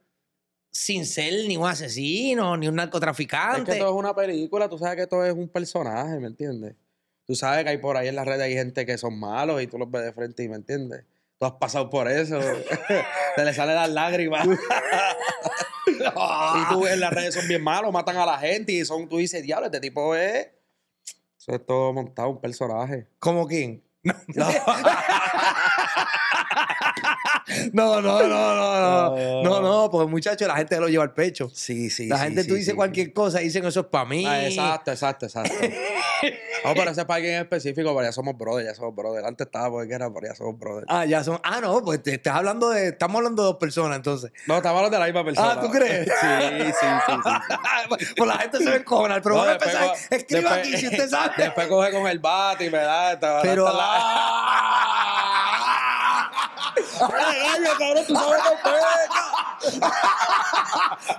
sin ser ni un asesino, ni un narcotraficante. Es que todo es una película, tú sabes que esto es un personaje, ¿me entiendes? Tú sabes que hay por ahí en las redes hay gente que son malos y tú los ves de frente y me entiendes. Tú has pasado por eso. Te le salen las lágrimas. y tú en las redes son bien malos, matan a la gente y son, tú dices, diablo, este tipo es. Eso es todo montado, un personaje. ¿Como quién? no, no, no, no, no. No, no, pues muchachos, la gente lo lleva al pecho. Sí, sí. La gente, tú dices cualquier cosa dicen eso es para mí. Ah, exacto, exacto, exacto. Vamos para ese para alguien específico, pero ya somos brothers, ya somos brothers. Antes estaba porque era, pero ya somos brothers. Ah, ya son. Ah, no, pues te estás hablando de. Estamos hablando de dos personas, entonces. No, estamos hablando de la misma persona. Ah, ¿tú crees? sí, sí, sí. pues la gente se ve con pero empezar. Escriba aquí si usted sabe. Después coge con el bate y me da. Pero gallo, cabrón, tú sabes que peca.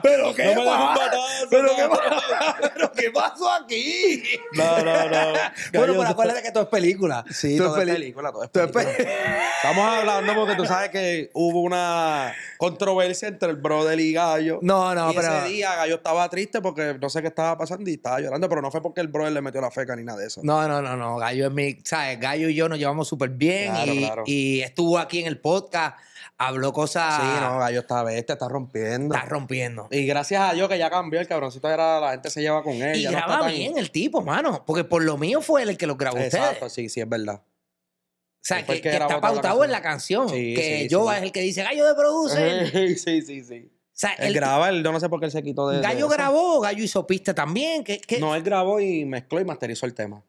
Pero qué no me das un Batazo, pero qué pasa? ¿qué pasó aquí? No, no, no. bueno, pero acuérdate que todo es película. Sí, todo, es, película, todo es película. Estamos hablando porque tú sabes que hubo una controversia entre el brother y Gallo. No, no, pero... ese día Gallo estaba triste porque no sé qué estaba pasando y estaba llorando, pero no fue porque el brother le metió la feca ni nada de eso. No, no, no, no. Gallo es mi... ¿Sabes? Gallo y yo nos llevamos súper bien y, y estuvo aquí en el podcast habló cosas. Sí, no, Gallo está bestia, está rompiendo. Está rompiendo. Y gracias a Dios que ya cambió, el cabroncito era, la gente se lleva con él. Y graba bien el tipo, mano. Porque por lo mío fue el que lo grabó Exacto, sí, sí, es verdad. O sea, que, está pautado en la canción. que sí, yo es el que dice, Gallo de produce. sí, sí, sí. O sea, él, graba, yo no sé por qué él se quitó de. Gallo grabó, Gallo hizo pista también. Que, no, él grabó y mezcló y masterizó el tema.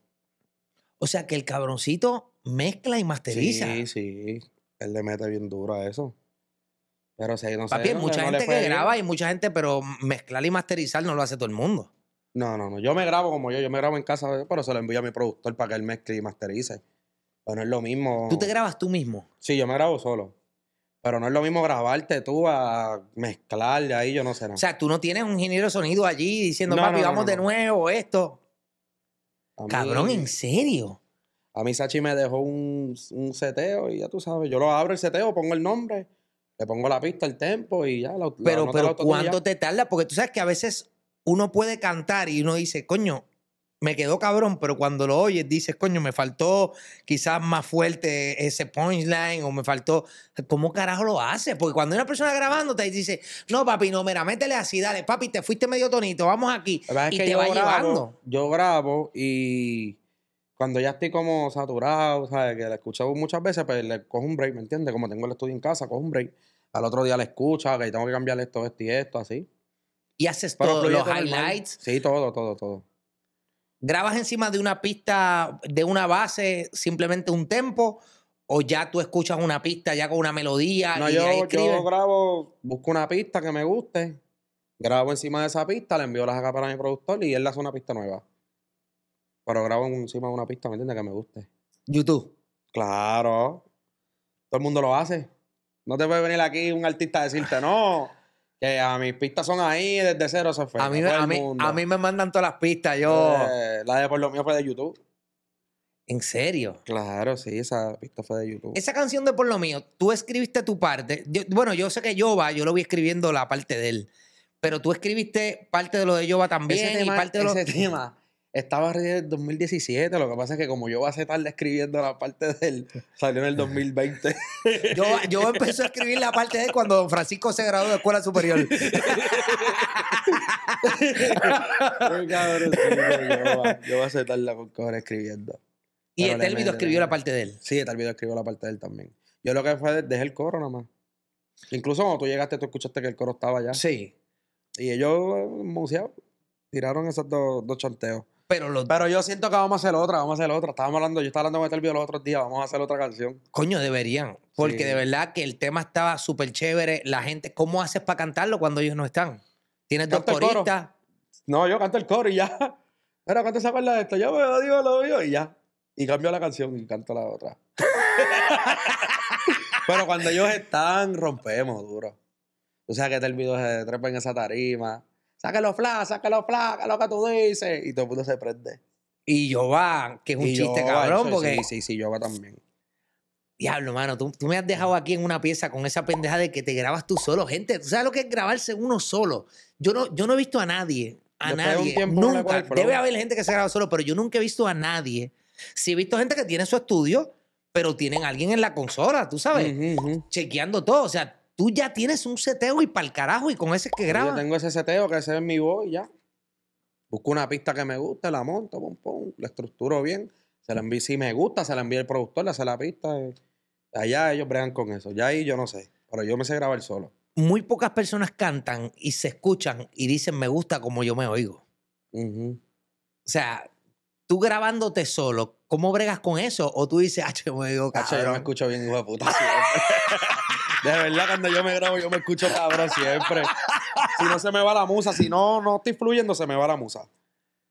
O sea que el cabroncito mezcla y masteriza. Sí, sí él le mete bien duro a eso. Pero si no Papi, hay mucha gente que graba y mucha gente, pero mezclar y masterizar no lo hace todo el mundo. No, no, no. Yo me grabo como yo, yo me grabo en casa, pero se lo envío a mi productor para que él mezcle y masterice. Pero no es lo mismo. ¿Tú te grabas tú mismo? Sí, yo me grabo solo. Pero no es lo mismo grabarte tú a mezclar de ahí, yo no sé nada. O sea, tú no tienes un ingeniero de sonido allí diciendo, papi, vamos de nuevo, esto. Cabrón, ¿en serio? A mí Sachi me dejó un, seteo y ya tú sabes, yo lo abro el seteo, pongo el nombre, le pongo la pista, el tempo y ya. La, pero, pero ¿cuánto te tarda? Porque tú sabes que a veces uno puede cantar y uno dice, coño, me quedó cabrón, pero cuando lo oyes dices, coño, me faltó quizás más fuerte ese punchline o me faltó. ¿Cómo carajo lo hace? Porque cuando una persona grabando te dice, no, papi, no, mira, métele así, dale, papi, te fuiste medio tonito, vamos aquí. y te va llevando. Yo grabo y cuando ya estoy como saturado, ¿sabes? Que la escucho muchas veces, pues le cojo un break, ¿me entiendes? Como tengo el estudio en casa, cojo un break. Al otro día le escucha, ah, que tengo que cambiarle esto, esto y esto, así. ¿Y haces todos los highlights? Sí, todo, todo, todo. ¿Grabas encima de una pista, de una base, simplemente un tempo? ¿O ya tú escuchas una pista ya con una melodía? No, yo, yo grabo, busco una pista que me guste, grabo encima de esa pista, le envío las acá para mi productor y él hace una pista nueva. Pero grabo encima de una pista, ¿me entiendes? Que me guste. YouTube. Claro. Todo el mundo lo hace. No te puede venir aquí un artista a decirte, no, que a mis pistas son ahí desde cero se fue. A mí, me mandan todas las pistas, yo. Eh, la de por lo mío fue de YouTube. ¿En serio? Claro, sí, esa pista fue de YouTube. Esa canción de Por lo mío, tú escribiste tu parte. bueno, yo sé que Yoba, yo lo voy escribiendo la parte de él. Pero tú escribiste parte de lo de Yova también ese tema, y parte de ese tema estaba en 2017, lo que pasa es que como yo voy a estar escribiendo la parte de él, salió en el 2020. yo, yo empecé a escribir la parte de él cuando Francisco se graduó de escuela superior. yo, voy a hacer tarde con escribiendo. Y Pero escribió la parte de él. Sí, Etelvido escribió la parte de él también. Yo lo que fue, dejé el coro nomás. Incluso cuando tú llegaste, tú escuchaste que el coro estaba allá. Sí. Y ellos, eh, museo, tiraron esos dos, dos chanteos. Pero, yo siento que vamos a hacer otra, vamos a hacer otra. Estábamos hablando, yo estaba hablando con video los otros días, vamos a hacer otra canción. Coño, deberían. Porque de verdad que el tema estaba súper chévere. La gente, ¿cómo haces para cantarlo cuando ellos no están? Tienes dos coristas. No, yo canto el coro y ya. Pero cuando se acuerda de esto? Yo digo lo mío y ya. Y cambio la canción y canto la otra. pero cuando ellos están, rompemos duro. O sea que se trepa en esa tarima Sáquelo fla, sáquelo fla, que lo que tú dices. Y todo el mundo se prende. Y yo va, que es un chiste, cabrón, porque... Sí, sí, sí, yo va también. Diablo, mano, tú, me has dejado aquí en una pieza con esa pendeja de que te grabas tú solo, gente. ¿Tú sabes lo que es grabarse uno solo? Yo no, yo no he visto a nadie, a nadie, nunca. Debe haber gente que se graba solo, pero yo nunca he visto a nadie. Sí he visto gente que tiene su estudio, pero tienen a alguien en la consola, tú sabes, chequeando todo. O sea, tú ya tienes un seteo y para el carajo y con ese que graba. Yo tengo ese seteo que ese es mi voz y ya. Busco una pista que me guste, la monto, pum, pum, la estructuro bien. Se la envío, si me gusta, se la envío el productor, le hace la pista. Allá ellos bregan con eso. Ya ahí yo no sé. Pero yo me sé grabar solo. Muy pocas personas cantan y se escuchan y dicen me gusta como yo me oigo. O sea, tú grabándote solo, ¿cómo bregas con eso? O tú dices, ah, yo me oigo cacho. no me escucho bien, hijo de puta. De verdad, cuando yo me grabo, yo me escucho cabrón siempre. Si no se me va la musa, si no, no estoy fluyendo, se me va la musa.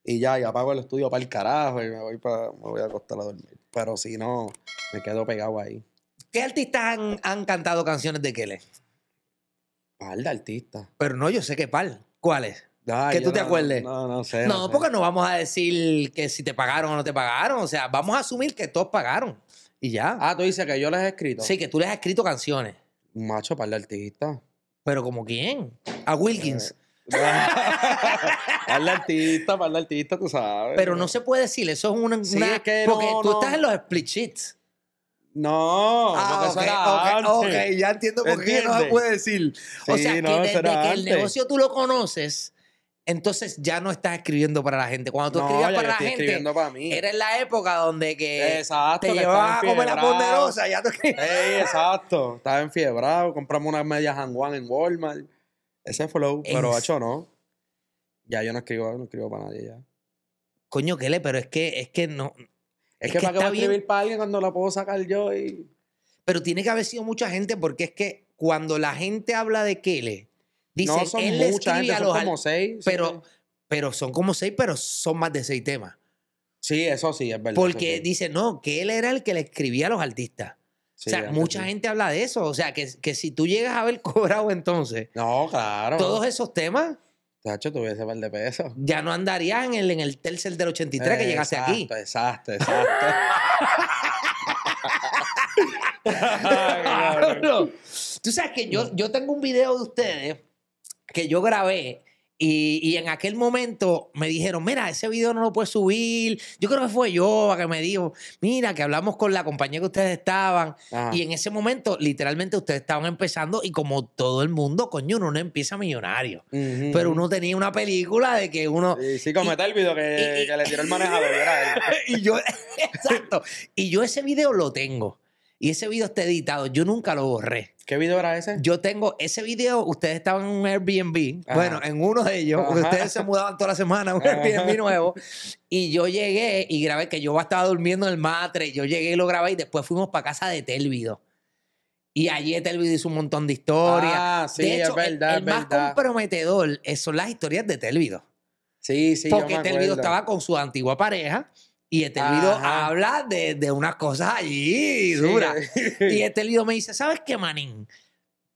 Y ya, y apago el estudio para el carajo y me voy, para, me voy a acostar a dormir. Pero si no, me quedo pegado ahí. ¿Qué artistas han, cantado canciones de Kele? Pal de artistas. Pero no, yo sé qué pal. ¿Cuáles? que tú te acuerdes. No, no sé. No, porque no vamos a decir que si te pagaron o no te pagaron. O sea, vamos a asumir que todos pagaron. Y ya. Ah, tú dices que yo les he escrito. Sí, que tú les has escrito canciones. Un Macho, para el artista. ¿Pero como quién? A Wilkins. Eh, para el artista, para el artista, tú sabes. Pero no se puede decir, eso es una. porque tú estás en los split sheets. No, ah, ok, ya entiendo por qué no se puede decir. o sea, que el negocio tú lo conoces, entonces ya no estás escribiendo para la gente. Cuando tú escribías para la gente, para mí. era en la época donde que exacto, te llevabas a comer la ponderosa, ya Ey, exacto, estaba enfiebrado, compramos unas medias Juan en Walmart. Ese flow, pero hecho no. Ya yo no escribo, no escribo para nadie ya. Coño, Kele, pero es que es que no es, que, para qué voy a escribir para alguien cuando la puedo sacar yo y pero tiene que haber sido mucha gente porque es que cuando la gente habla de Kele, Dice, no son él le los son como seis. Pero, pero son como seis, pero son más de seis temas. Sí, eso sí, es verdad. Porque dice, no, que él era el que le escribía a los artistas. o sea, mucha gente habla de eso. O sea, que, que si tú llegas a haber cobrado entonces. No, claro. Todos esos temas. Tacho, tuviese par de pesos. Ya no andarías en el, en Telcel del 83 que llegaste aquí. Exacto, exacto. Tú sabes que yo, yo tengo un video de ustedes que yo grabé. Y, en aquel momento me dijeron, mira, ese video no lo puedes subir. Yo creo que fue yo que me dijo, mira, que hablamos con la compañía que ustedes estaban. Y en ese momento, literalmente, ustedes estaban empezando y como todo el mundo, coño, uno no empieza millonario. Pero uno tenía una película de que uno... Sí, sí como el video que, que le tiró el manejador. y yo, exacto. Y yo ese video lo tengo. Y ese video está editado. Yo nunca lo borré. ¿Qué video era ese? Yo tengo ese video. Ustedes estaban en un Airbnb. Bueno, en uno de ellos. ustedes se mudaban toda la semana a un Airbnb nuevo. Y yo llegué y grabé que yo estaba durmiendo en el matre. Yo llegué y lo grabé. Y después fuimos para casa de Telvido. Y allí Telvido hizo un montón de historias. Ah, sí, de es verdad. El, más comprometedor eh, son las historias de Telvido. Sí, sí, Porque Telvido estaba con su antigua pareja y este video habla de, de, unas cosas allí duras. Y este lío me dice, ¿sabes qué, manín?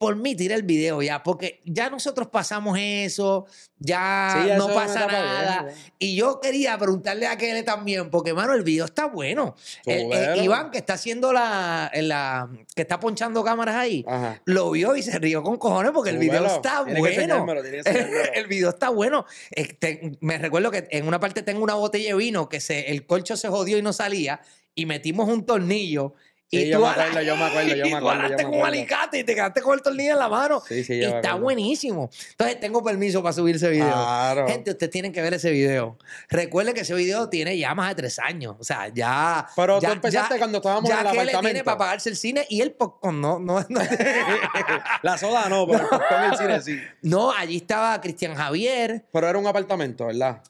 por mí tira el video ya, porque ya nosotros pasamos eso, ya, no pasa nada. y yo quería preguntarle a Kele también, porque, mano, el video está bueno. El, eh, eh, Iván, que está haciendo la, eh, la, que está ponchando cámaras ahí, lo vio y se rió con cojones porque el video está bueno. el video está bueno. me recuerdo que en una parte tengo una botella de vino que se, el colcho se jodió y no salía, y metimos un tornillo y yo, me acuerdo, yo me acuerdo, yo me acuerdo. Y tú agarraste con un alicate y te quedaste con el tornillo en la mano. Sí, sí, y está buenísimo. Entonces, tengo permiso para subir ese video. Claro. Gente, ustedes tienen que ver ese video. Recuerden que ese video tiene ya más de tres años. O sea, ya. Pero tú empezaste cuando estábamos en el que apartamento. tiene para pagarse el cine y el popcorn. No, no, no. la soda no, pero el el cine sí. No, allí estaba Cristian Javier. Pero era un apartamento, ¿verdad?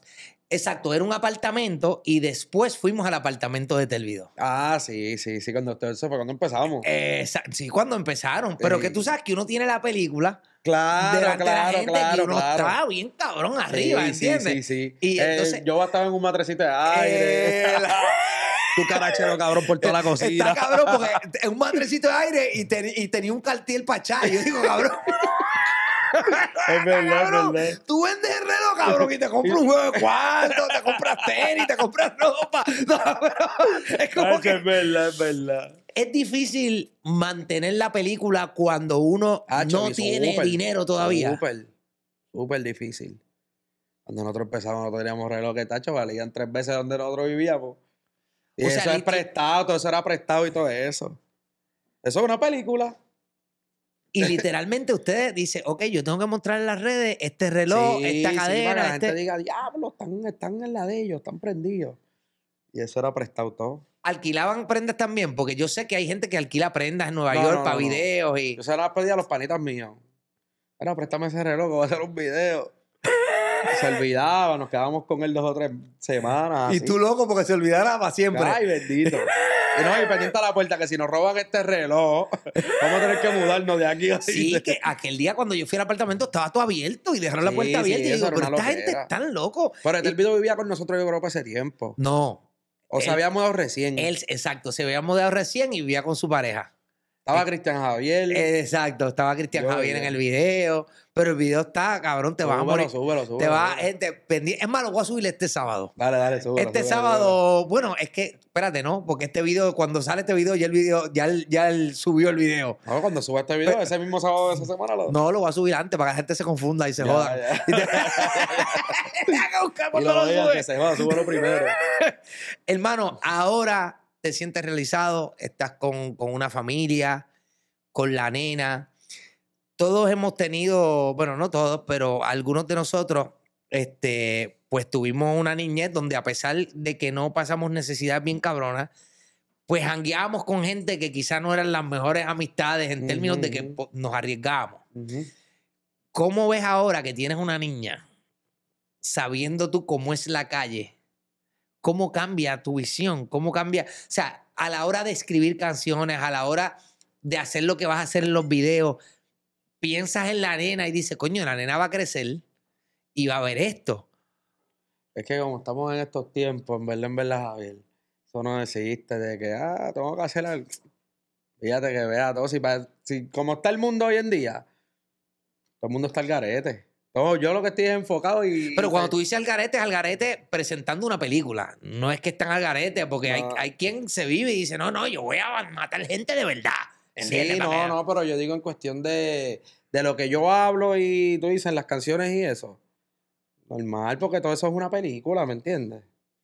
Exacto, era un apartamento y después fuimos al apartamento de Telvido. Ah, sí, sí, sí, cuando eso fue cuando empezamos. sí, cuando empezaron. Pero que tú sabes que uno tiene la película. Claro, claro, de la gente claro. Que uno claro. estaba bien cabrón arriba, sí, ¿entiendes? Sí, sí, sí. Y eh, entonces, yo estaba en un matrecito de aire. tu carachero cabrón por toda la cocina. Está cabrón porque en un matrecito de aire y, y tenía un cartel para Yo digo, cabrón. es verdad, es verdad. Tú vendes el reloj, cabrón, y te compras un juego de cuarto, te compras tenis, te compras ropa. es como que... Es verdad, es verdad. Es difícil mantener la película cuando uno no tiene dinero todavía. Súper, súper difícil. Cuando nosotros empezamos, nosotros teníamos reloj relojes, tacho, valían tres veces donde nosotros vivíamos. Y eso sea, es prestado, todo eso era prestado y todo eso. Eso es una película. Y literalmente ustedes dice ok, yo tengo que mostrar en las redes este reloj, esta cadena. Este diga, diablo, están, en la de ellos, están prendidos. Y eso era prestado todo. ¿Alquilaban prendas también? Porque yo sé que hay gente que alquila prendas en Nueva York para videos y... Yo se las a los panitas míos. Bueno, préstame ese reloj, que voy a hacer un video se olvidaba, nos quedábamos con él dos o tres semanas. Y tú loco porque se olvidara para siempre. Ay, bendito. Y no, y pendiente a la puerta que si nos roban este reloj, vamos a tener que mudarnos de aquí. Sí, que aquel día cuando yo fui al apartamento estaba todo abierto y dejaron la puerta abierta. Y yo digo, pero esta gente es tan loco. Pero este el video vivía con nosotros en Europa hace tiempo. No. O se había mudado recién. exacto, se había mudado recién y vivía con su pareja. Estaba eh, Cristian Javier. Exacto, estaba Cristian Javier en el video. Pero el video está, cabrón, te va a morir. Súbelo, súbelo, te va, es, es más, lo voy a subir este sábado. Dale, dale, súbelo. Este sábado, bueno, es que, espérate, ¿no? Porque este video, cuando sale este video, ya el video, ya, él ya subió el video. No, cuando suba este video, ese mismo sábado de esa semana lo. No, lo voy a subir antes para que la gente se confunda y se joda. Ya, lo, Que se joda, lo primero. Hermano, ahora te sientes realizado, estás con, una familia, con la nena. Todos hemos tenido, bueno, no todos, pero algunos de nosotros, este, pues tuvimos una niñez donde a pesar de que no pasamos necesidad bien cabrona, pues jangueábamos con gente que quizá no eran las mejores amistades en términos de que nos arriesgábamos. ¿Cómo ves ahora que tienes una niña, sabiendo tú cómo es la calle, cómo cambia tu visión, cómo cambia, o sea, a la hora de escribir canciones, a la hora de hacer lo que vas a hacer en los videos, piensas en la nena y dices, coño, la nena va a crecer y va a ver esto. Es que como estamos en estos tiempos, en verdad, en verdad, Javier, tú no decidiste de que, ah, tengo que hacer algo. Fíjate que vea todo, si como está el mundo hoy en día, todo el mundo está al garete. No, yo lo que estoy enfocado y. Pero cuando tú dices al garete, es al presentando una película. No es que están al garete, porque hay, quien se vive y dice, no, no, yo voy a matar gente de verdad. Sí, no, no, pero yo digo en cuestión de, de lo que yo hablo y tú dices las canciones y eso. Normal, porque todo eso es una película, ¿me entiendes?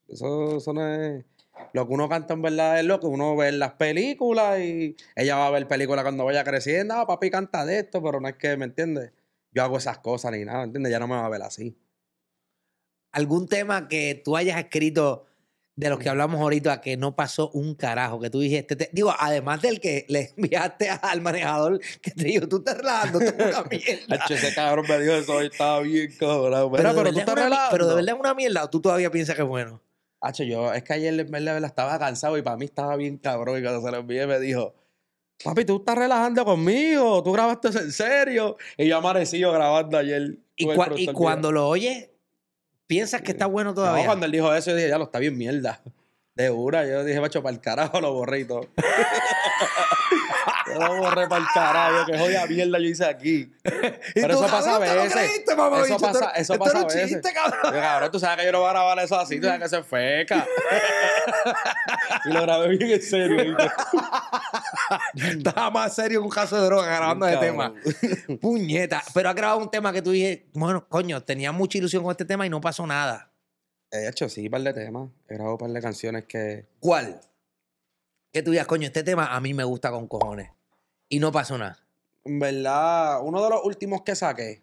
Eso, no es. Lo que uno canta en verdad es lo que uno ve en las películas y ella va a ver películas cuando vaya creciendo. Ah, papi canta de esto, pero no es que, ¿me entiendes? yo hago esas cosas ni nada, ¿entiendes? Ya no me va a ver así. ¿Algún tema que tú hayas escrito de los que mm. hablamos ahorita que no pasó un carajo, que tú dijiste, digo, además del que le enviaste al manejador que te dijo, tú estás relajando, tú una mierda. ese cabrón me dijo eso, estaba bien cabrón. Pero, pero, tú estás relajado. Pero de verdad es una mierda, ¿o tú todavía piensas que es bueno? Hacho, yo, es que ayer en verdad estaba cansado y para mí estaba bien cabrón y cuando se lo envié me dijo, papi, tú estás relajando conmigo, tú grabaste eso en serio. Y yo amanecido grabando ayer. Y, cuando lo oyes, piensas que está bueno todavía. No, cuando él dijo eso, yo dije, ya lo está bien mierda. De una, yo dije, macho, para el carajo lo borré y todo. lo borré para el carajo, que joya mierda yo hice aquí. Pero eso pasa a veces. eso pasa, eso pasa a veces. Chiste, cabrón. cabrón, tú sabes que yo no voy a grabar eso así, tú sabes que se feca. y lo grabé bien en serio. Estaba más serio que un caso de droga grabando ese tema. Puñeta. Pero ha grabado un tema que tú dije, bueno, coño, tenía mucha ilusión con este tema y no pasó nada. He hecho, sí, un par de temas. He grabado un par de canciones que. ¿Cuál? Que tú digas, coño, este tema a mí me gusta con cojones. Y no pasó nada. En verdad, uno de los últimos que saqué.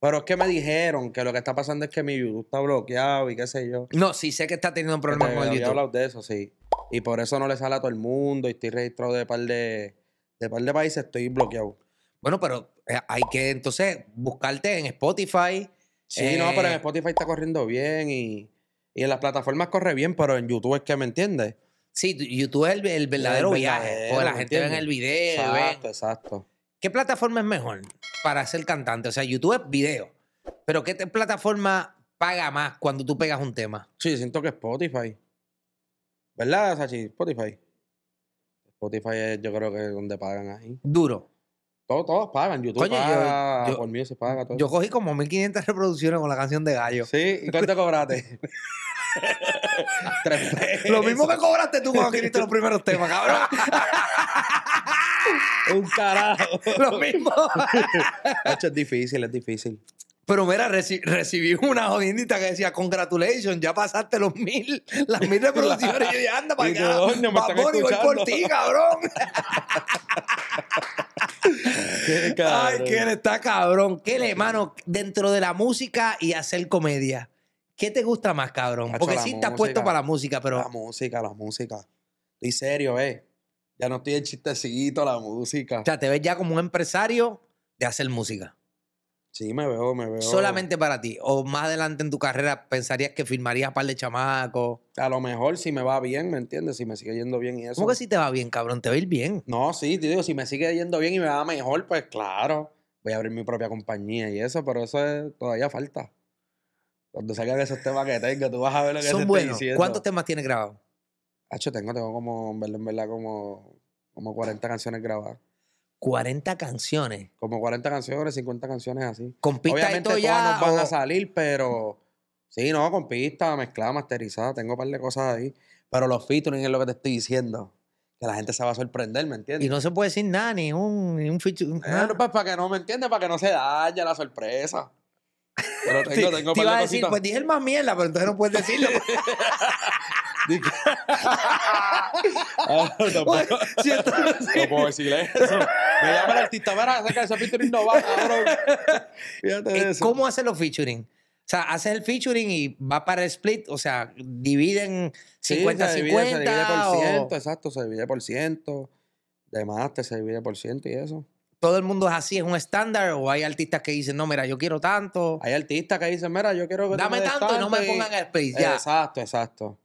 Pero es que me dijeron que lo que está pasando es que mi YouTube está bloqueado y qué sé yo. No, sí, sé que está teniendo un problema con el YouTube. hablado de eso, sí. Y por eso no le sale a todo el mundo y estoy registrado de par de, de par de países, estoy bloqueado. Bueno, pero eh, hay que entonces buscarte en Spotify. Sí, no, pero en eh, Spotify está corriendo bien y, en las plataformas corre bien, pero en YouTube es que me entiendes. Sí, YouTube es el, verdadero viaje. O la gente ve en el video. Exacto, exacto. ¿Qué plataforma es mejor para ser cantante? O sea, YouTube es video. Pero ¿qué plataforma paga más cuando tú pegas un tema? Sí, siento que Spotify. ¿Verdad, Sachi? Spotify. Spotify es, yo creo que es donde pagan ahí. Duro. Todos, todos pagan. YouTube Coño, yo, por mí se paga todo. Yo cogí como 1500 reproducciones con la canción de Gallo. Sí, ¿y cuánto cobraste? Tres Lo mismo que cobraste tú cuando escribiste los primeros temas, cabrón. Un carajo. Lo mismo. hecho es difícil, es difícil. Pero mira, recibí una jodindita que decía, congratulations, ya pasaste los mil, las mil reproducciones. y anda para acá, vamos y por ti, cabrón. qué Ay, quién está cabrón. Qué le, mano, dentro de la música y hacer comedia, ¿qué te gusta más, cabrón? Porque sí estás puesto para la música, pero... La música, la música. Estoy serio, eh. Ya no estoy el chistecito, la música. O sea, te ves ya como un empresario de hacer música. Sí, me veo, me veo. Solamente para ti. O más adelante en tu carrera pensarías que firmarías par de chamacos. A lo mejor si me va bien, ¿me entiendes? Si me sigue yendo bien y eso. ¿Cómo que si te va bien, cabrón? Te va a ir bien. No, sí, te digo, si me sigue yendo bien y me va mejor, pues claro. Voy a abrir mi propia compañía y eso, pero eso todavía falta. Cuando salgan esos temas que tengo, tú vas a ver lo que Son buenos. ¿Cuántos temas tienes grabados? Hacho, tengo, tengo como, en verdad, como, como 40 canciones grabadas. 40 canciones. Como 40 canciones, 50 canciones así. Con pista Obviamente todas ya, nos van a salir, pero sí, no, con pista, mezclada, masterizada, tengo un par de cosas ahí. Pero los featuring es lo que te estoy diciendo. Que la gente se va a sorprender, ¿me entiendes? Y no se puede decir nada, ni un, no, eh, pues para que no, ¿me entiendes? Para que no se dañe la sorpresa. Pero tengo, tengo te iba a decir, pues dije el más mierda, pero entonces no puedes decirlo. Ah, no puedo decirle eso. Me llama el artista, acerca sacar ese featuring no va, cabrón. Eh, ¿Cómo hacen los featuring? O sea, haces el featuring y va para el split, o sea, dividen 50-50. se, divide, por ciento, exacto, se divide por ciento. De te se divide por ciento y eso. ¿Todo el mundo es así? ¿Es un estándar? ¿O hay artistas que dicen, no, mira, yo quiero tanto? Hay artistas que dicen, mira, yo quiero que Dame tanto y no me pongan el split. Ya. Exacto, exacto.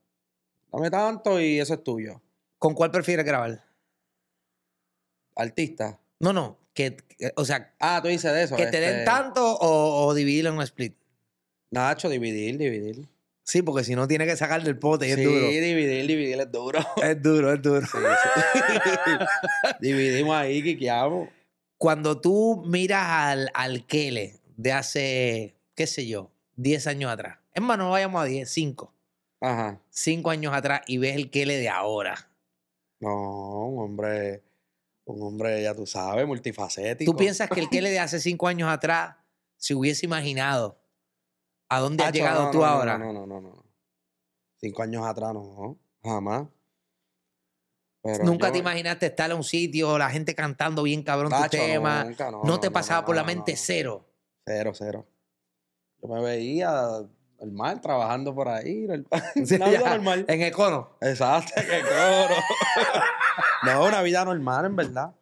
Dame tanto y eso es tuyo. ¿Con cuál prefieres grabar? Artista. No, no. Que, o sea, Ah, tú dices de eso. que te den este. tanto o, dividirlo en un split. Nacho, dividir, dividir. Sí, porque si no tiene que sacar del pote y es duro. dividir, dividir es duro. Es duro, es duro. Dividimos ahí, quiqueamos. Cuando tú miras al, al Kele de hace, qué sé yo, 10 años atrás. Es más, no vayamos a 10, 5. Ajá. cinco años atrás y ves el Kele de ahora. No, un hombre, un hombre, ya tú sabes, multifacético. ¿Tú piensas que el Kele de hace cinco años atrás se hubiese imaginado a dónde ha has llegado tú ahora? No, no, no, no, Cinco años atrás no, jamás. nunca te imaginaste estar en un sitio, la gente cantando bien cabrón tu tema. no, te pasaba por la mente cero. Cero, cero. Yo me veía mal, trabajando por ahí. ¿En el coro? En el Exacto, en coro. no, una vida normal, en verdad.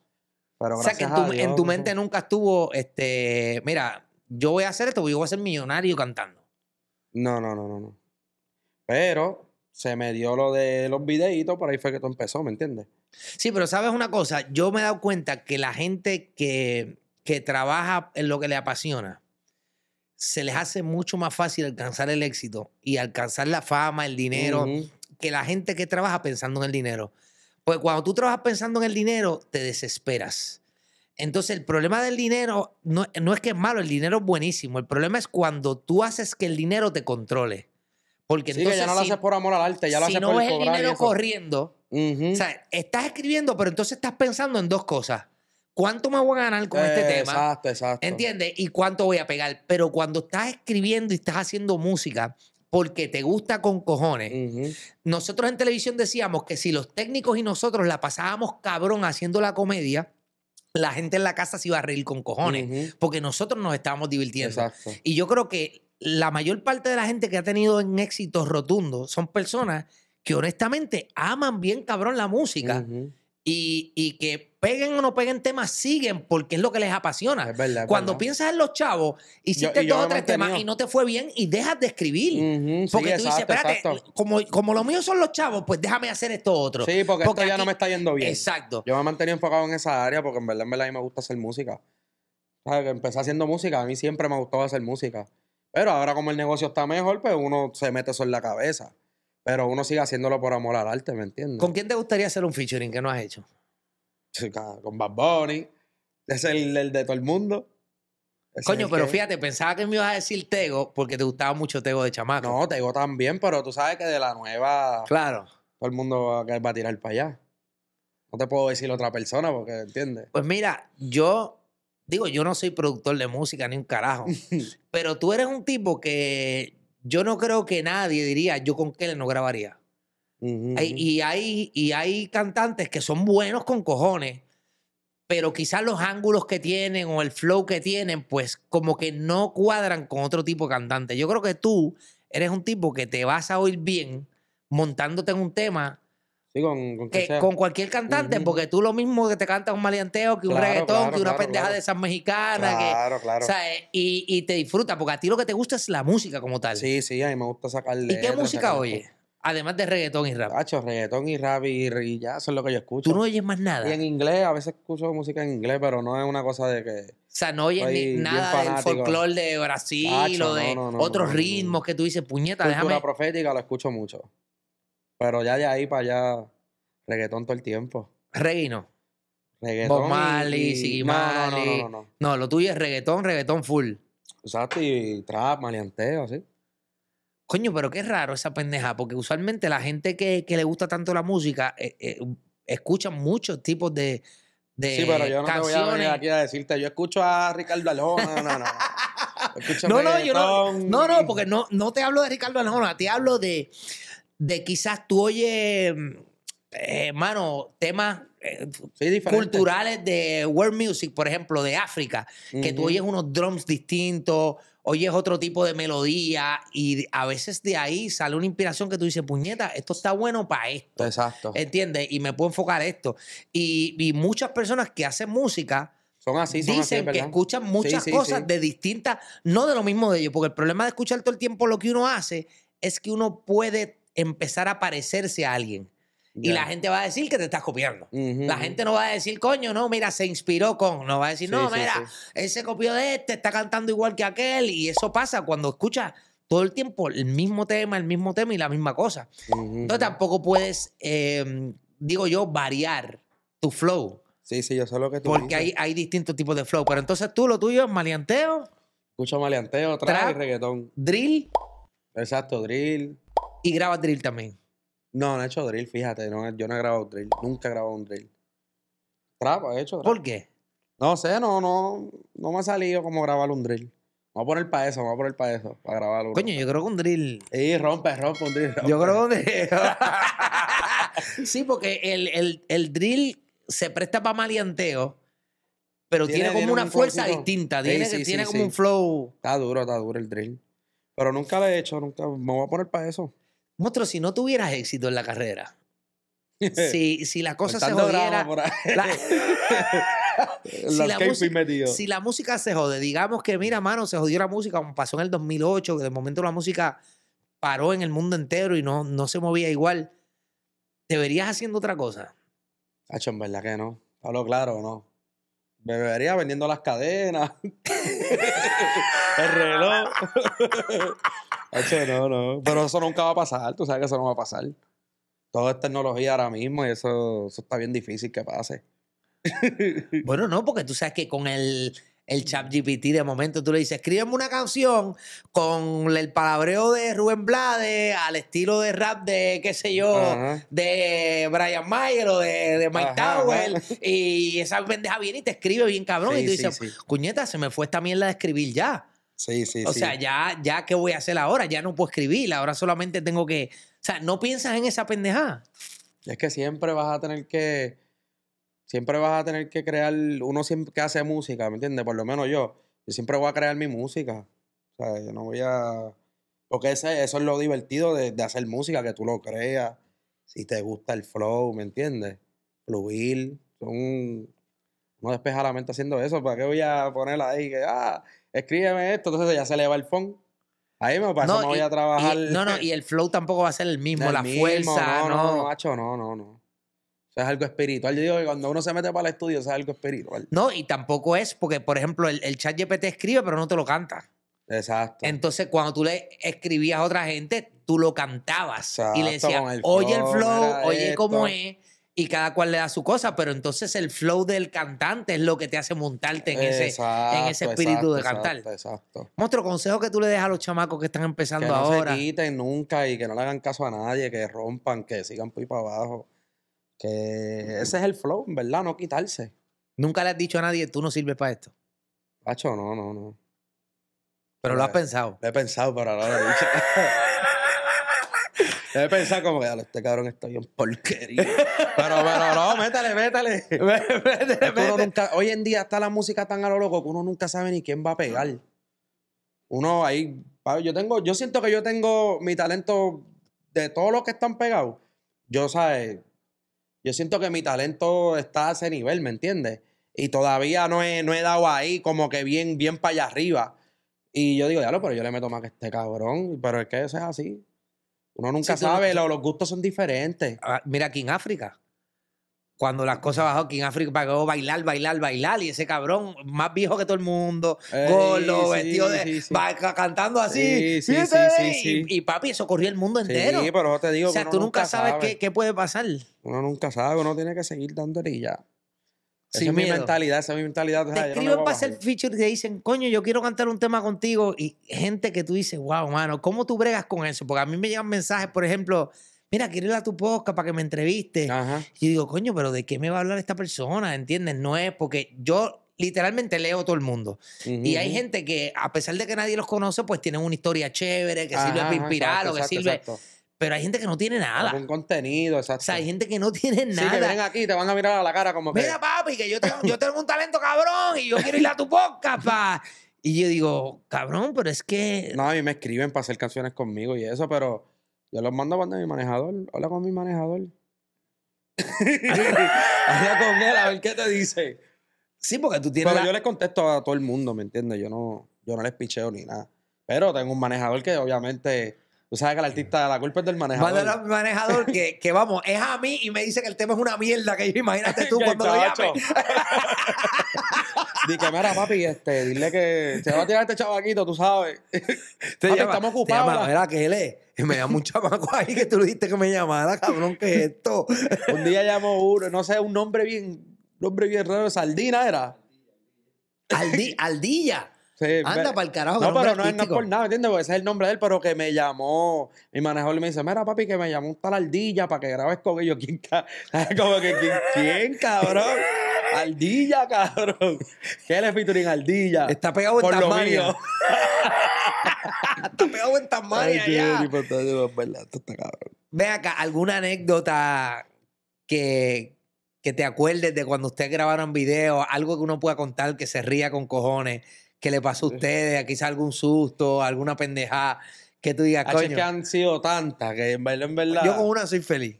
Pero o sea, que en tu, mente nunca estuvo, este, mira, yo voy a hacer esto, yo voy a ser millonario cantando. No, no, no, no, no. Pero se me dio lo de los videitos, por ahí fue que todo empezó, ¿me entiendes? Sí, pero sabes una cosa, yo me he dado cuenta que la gente que trabaja en lo que le apasiona, se les hace mucho más fácil alcanzar el éxito y alcanzar la fama, el dinero, que la gente que trabaja pensando en el dinero. Pues cuando tú trabajas pensando en el dinero, te desesperas. Entonces, el problema del dinero no, es que es malo, el dinero es buenísimo. El problema es cuando tú haces que el dinero te controle. Porque entonces, ya no lo haces por amor al arte, ya lo haces por el, es el dinero corriendo. O sea, estás escribiendo, pero entonces estás pensando en dos cosas cuánto me voy a ganar con este eh, tema. Exacto, exacto. ¿Entiendes? Y cuánto voy a pegar. Pero cuando estás escribiendo y estás haciendo música porque te gusta con cojones, nosotros en televisión decíamos que si los técnicos y nosotros la pasábamos cabrón haciendo la comedia, la gente en la casa se iba a reír con cojones, porque nosotros nos estábamos divirtiendo. Y yo creo que la mayor parte de la gente que ha tenido un éxito rotundo son personas que honestamente aman bien cabrón la música y, y que peguen o no peguen temas, siguen porque es lo que les apasiona. Es verdad, Cuando piensas en los chavos, hiciste dos o tres temas y no te fue bien y dejas de escribir. porque tú dices, espérate, como, como, lo mío son los chavos, pues déjame hacer esto otro. Sí, porque, esto ya no me está yendo bien. Exacto. Yo me he mantenido enfocado en esa área porque en verdad, en verdad a mí me gusta hacer música. Empecé haciendo música, a mí siempre me gustaba hacer música. Pero ahora como el negocio está mejor, pues uno se mete eso en la cabeza. Pero uno sigue haciéndolo por amor al arte, ¿me entiendes? ¿Con quién te gustaría hacer un featuring que no has hecho? con Bad Bunny. Es el, de todo el mundo. Coño, pero fíjate, pensaba que me ibas a decir Tego porque te gustaba mucho Tego de chamaco. No, Tego también, pero tú sabes que de la nueva. Claro. Todo el mundo va a tirar para allá. No te puedo decir otra persona porque, ¿entiendes? Pues mira, yo. Digo, yo no soy productor de música ni un carajo. pero tú eres un tipo que yo no creo que nadie diría yo con Kelly no grabaría y, hay, y hay cantantes que son buenos con cojones, pero quizás los ángulos que tienen o el flow que tienen, pues como que no cuadran con otro tipo de cantante. Yo creo que tú eres un tipo que te vas a oír bien montándote en un tema Sí, con, con, cualquier cantante, porque tú lo mismo que te cantas un malianteo que un reggaetón, que una pendeja de esas Mexicana que, Y, y, te disfruta, porque a ti lo que te gusta es la música como tal. Sí, sí, a mí me gusta sacarle. ¿Y qué música oyes? Además de reggaetón y rap. Hacho, reggaetón y rap y, ya, eso es lo que yo escucho. Tú no oyes más nada. Y en inglés, a veces escucho música en inglés, pero no es una cosa de que. O sea, no oyes nada del folclore de Brasil o de otros ritmos que tú dices, puñeta, Cultura profética la escucho mucho. Pero ya de ahí para allá, reggaetón todo el tiempo. Reino. Reggaetón. Bob no, y... no, no, no, no, lo tuyo es reggaetón, reggaetón full. Exacto, y trap, maleanteo, así coño, pero qué raro esa pendeja, porque usualmente la gente que, le gusta tanto la música eh, eh, escucha muchos tipos de, de sí, pero yo no canciones. voy a venir aquí a decirte, yo escucho a Ricardo Alona, no, no. no, no, no, no, porque no, no te hablo de Ricardo Arjona, te hablo de, quizás tú oyes, mm, hermano, eh, temas culturales de world music, por ejemplo, de África, que tú oyes unos drums distintos, es otro tipo de melodía y a veces de ahí sale una inspiración que tú dices, puñeta, esto está bueno para esto. Exacto. ¿Entiendes? Y me puedo enfocar esto. Y, muchas personas que hacen música... Son así, Dicen que escuchan muchas cosas de distintas, no de lo mismo de ellos, porque el problema de escuchar todo el tiempo lo que uno hace es que uno puede empezar a parecerse a alguien. Y la gente va a decir que te estás copiando. la gente no va a decir, coño, no, mira, se inspiró con. No va a decir, no, mira, se copió de este, está cantando igual que aquel. Y eso pasa cuando escuchas todo el tiempo el mismo tema, el mismo tema y la misma cosa. Entonces tampoco puedes, em, digo yo, variar tu flow. Sí, sí, yo solo que Porque hay, hay distintos tipos de flow. Pero entonces tú lo tuyo es maleanteo. Escucho maleanteo, trap, reggaetón. Drill. Exacto, drill. Y grabas drill también. No, no he hecho drill, fíjate. No, yo no he grabado drill. Nunca he grabado un drill. Trapa, he hecho. ¿Por qué? No sé, no, no. No me ha salido como grabar un drill. voy a poner para eso, vamos a poner para eso, para grabarlo. Coño, yo creo que un drill. Sí, rompe, rompe un drill. Yo creo que un drill. sí, porque el, el, el, drill se presta para malianteo, pero tiene, como una fuerza distinta. tiene, tiene como un flow. Está duro, está duro el drill. Pero nunca lo he hecho, nunca. Me voy a poner para eso. Monstruo, si no tuvieras éxito en la carrera, si, si la cosa se jodiera. si, la música, se jode, digamos que, mira, mano, se jodió la música, como pasó en el 2008, que de momento la música paró en el mundo entero y no, no se movía igual. ¿Te verías haciendo otra cosa? Hacho, en verdad que no. Hablo claro, no. Me vería vendiendo las cadenas, el reloj. Pero eso nunca va a pasar, tú sabes que eso no va a pasar. Todo es tecnología ahora mismo y eso, está bien difícil que pase. bueno, no, porque tú sabes que con el, el chat de momento tú le dices, escríbeme una canción con el palabreo de Rubén Blades al estilo de rap de, qué sé yo, de Brian Mayer o de, Mike Y esa pendeja viene y te escribe bien cabrón. y tú dices, cuñeta, se me fue esta mierda de escribir ya. Sí, sí, sí. o sea, ya, ya, ¿qué voy a hacer ahora? Ya no puedo escribir, ahora solamente tengo que. O sea, no piensas en esa pendejada. Es que siempre vas a tener que. Siempre vas a tener que crear. Uno siempre que hace música, ¿me entiendes? Por lo menos yo. Yo siempre voy a crear mi música. O sea, yo no voy a. Porque eso es lo divertido de, hacer música, que tú lo creas. Si te gusta el flow, ¿me entiendes? Fluir. Son, no despeja la mente haciendo eso. ¿Para qué voy a ponerla ahí que. Ah, escríbeme esto, entonces ya se le va el phone. Ahí me pasa, no, voy a trabajar. no, no, y el flow tampoco va a ser el mismo, la fuerza. No, no, no, macho, no, no, no. Eso es algo espiritual. Yo digo que cuando uno se mete para el estudio, eso es algo espiritual. No, y tampoco es, porque, por ejemplo, el, el chat GPT escribe, pero no te lo canta. Exacto. Entonces, cuando tú le escribías a otra gente, tú lo cantabas. y le decías, oye el flow, oye cómo es y cada cual le da su cosa, pero entonces el flow del cantante es lo que te hace montarte en, ese, espíritu de cantar. Exacto, consejo que tú le dejas a los chamacos que están empezando que no ahora. Que se quiten nunca y que no le hagan caso a nadie, que rompan, que sigan por para abajo. Que ese es el flow, en verdad, no quitarse. Nunca le has dicho a nadie, tú no sirves para esto. Pacho, no, no, no. Pero, lo has pues, pensado. Lo he pensado, pero ahora lo he dicho. Debe pensar como que, este cabrón está bien porquería. pero, pero no, métale, métale. hoy en día está la música tan a lo loco que uno nunca sabe ni quién va a pegar. Uno ahí, yo tengo, yo siento que yo tengo mi talento de todos los que están pegados. Yo, ¿sabes? Yo siento que mi talento está a ese nivel, ¿me entiendes? Y todavía no he, no he dado ahí como que bien, bien para allá arriba. Y yo digo, ya lo, pero yo le meto más que este cabrón. Pero es que eso es así. Uno nunca sabe, los gustos son diferentes. Ah, mira, aquí en África, cuando las cosas bajó, en Africa pagó bailar, bailar, bailar. Y ese cabrón, más viejo que todo el mundo, gordo, vestido de. Sí, sí. Va cantando así. Y, papi, eso corría el mundo entero. Sí, pero yo te digo. O sea, tú nunca, sabes qué, qué, puede pasar. Uno nunca sabe, uno tiene que seguir dándole y ya esa es mi mentalidad, esa es mi mentalidad. te escriben para hacer feature y te dicen, coño, yo quiero cantar un tema contigo. Y gente que tú dices, wow, mano, ¿cómo tú bregas con eso? Porque a mí me llegan mensajes, por ejemplo, mira, quiero ir a tu podcast para que me entrevistes. Y digo, coño, pero ¿de qué me va a hablar esta persona? ¿Entiendes? No es porque yo literalmente leo todo el mundo. Y hay gente que, a pesar de que nadie los conoce, pues tienen una historia chévere, que sirve para inspirar, o que sirve... Pero hay gente que no tiene nada. Un contenido, exacto. O sea, hay gente que no tiene nada. Sí, que vienen aquí te van a mirar a la cara como Mira, papi, que yo tengo, un talento cabrón y yo quiero ir a tu podcast, pa. Y yo digo, cabrón, pero es que... No, a mí me escriben para hacer canciones conmigo y eso, pero yo los mando cuando mi manejador. Hola con mi manejador. Habla con él, a ver qué te dice. Sí, porque tú tienes... Pero yo les contesto a todo el mundo, ¿me entiendes? Yo no, yo no les picheo ni nada. Pero tengo un manejador que obviamente Tú sabes que el artista, la culpa es del manejador. Va el manejador que, vamos, es a mí y me dice que el tema es una mierda que imagínate tú cuando lo llame. Dije, mira, papi, este, dile que se va a tirar este chavaquito, tú sabes. Te papi, estamos ocupados. Te mira, que él es. Me llama un chamaco ahí que tú le dijiste que me llamara, cabrón, ¿qué es esto? un día llamó uno, no sé, un nombre bien, nombre bien raro, ¿Saldina era. Aldi, aldilla. Anda para el carajo. No, pero no, es por nada, ¿entiendes? Porque ese es el nombre de él, pero que me llamó. Mi manejador me dice: Mira, papi, que me llamó un tal Ardilla para que grabes con ellos. ¿Quién, Como que, ¿quién, cabrón? Ardilla, cabrón. ¿Qué le featuring Ardilla? Está pegado por en tamaño. está pegado en tamaño. Ve acá, ¿alguna anécdota que, que te acuerdes de cuando ustedes grabaron video? Algo que uno pueda contar que se ría con cojones que le pasó a ustedes, quizá algún susto, alguna pendejada que tú digas, coño. que han sido tantas que en verdad, en verdad. Yo con una soy feliz.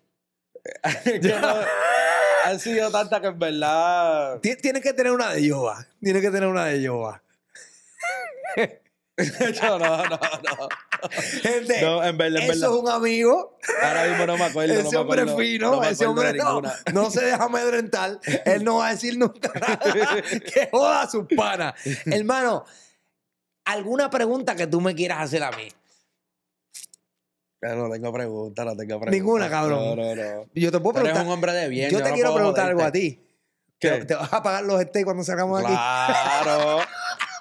han sido tantas que en verdad. Tienes que tener una de yoga. Tienes que tener una de Yoba. no, no, no, Gente, en eso es un amigo. Ahora mismo no me acuerdo. Ese hombre fino, no ese hombre no, no se deja amedrentar. Él no va a decir nunca nada que joda a sus panas. Hermano, ¿alguna pregunta que tú me quieras hacer a mí? No tengo pregunta, no tengo pregunta. Ninguna, cabrón. No, no, no. Yo te puedo preguntar. un hombre de bien. Yo, te quiero preguntar algo a ti. ¿Te, vas a pagar los estés cuando salgamos aquí claro,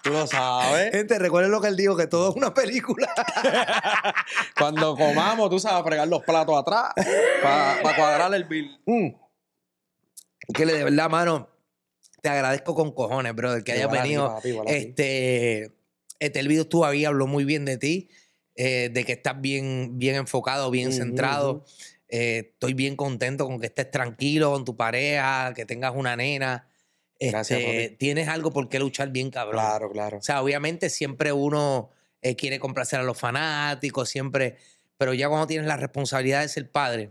Tú lo sabes. Gente, recuerden lo que él dijo, que todo es una película. Cuando comamos, tú sabes, fregar los platos atrás para cuadrar el bill. Mm. que Que de verdad, mano, te agradezco con cojones, brother, que hayas venido. este, este, el video tú ahí, habló muy bien de ti, eh, de que estás bien, bien enfocado, bien centrado. Eh, estoy bien contento con que estés tranquilo con tu pareja, que tengas una nena. Gracias, este, tienes algo por qué luchar bien cabrón. Claro, claro. O sea, obviamente siempre uno eh, quiere complacer a los fanáticos, siempre, pero ya cuando tienes la responsabilidad de ser padre,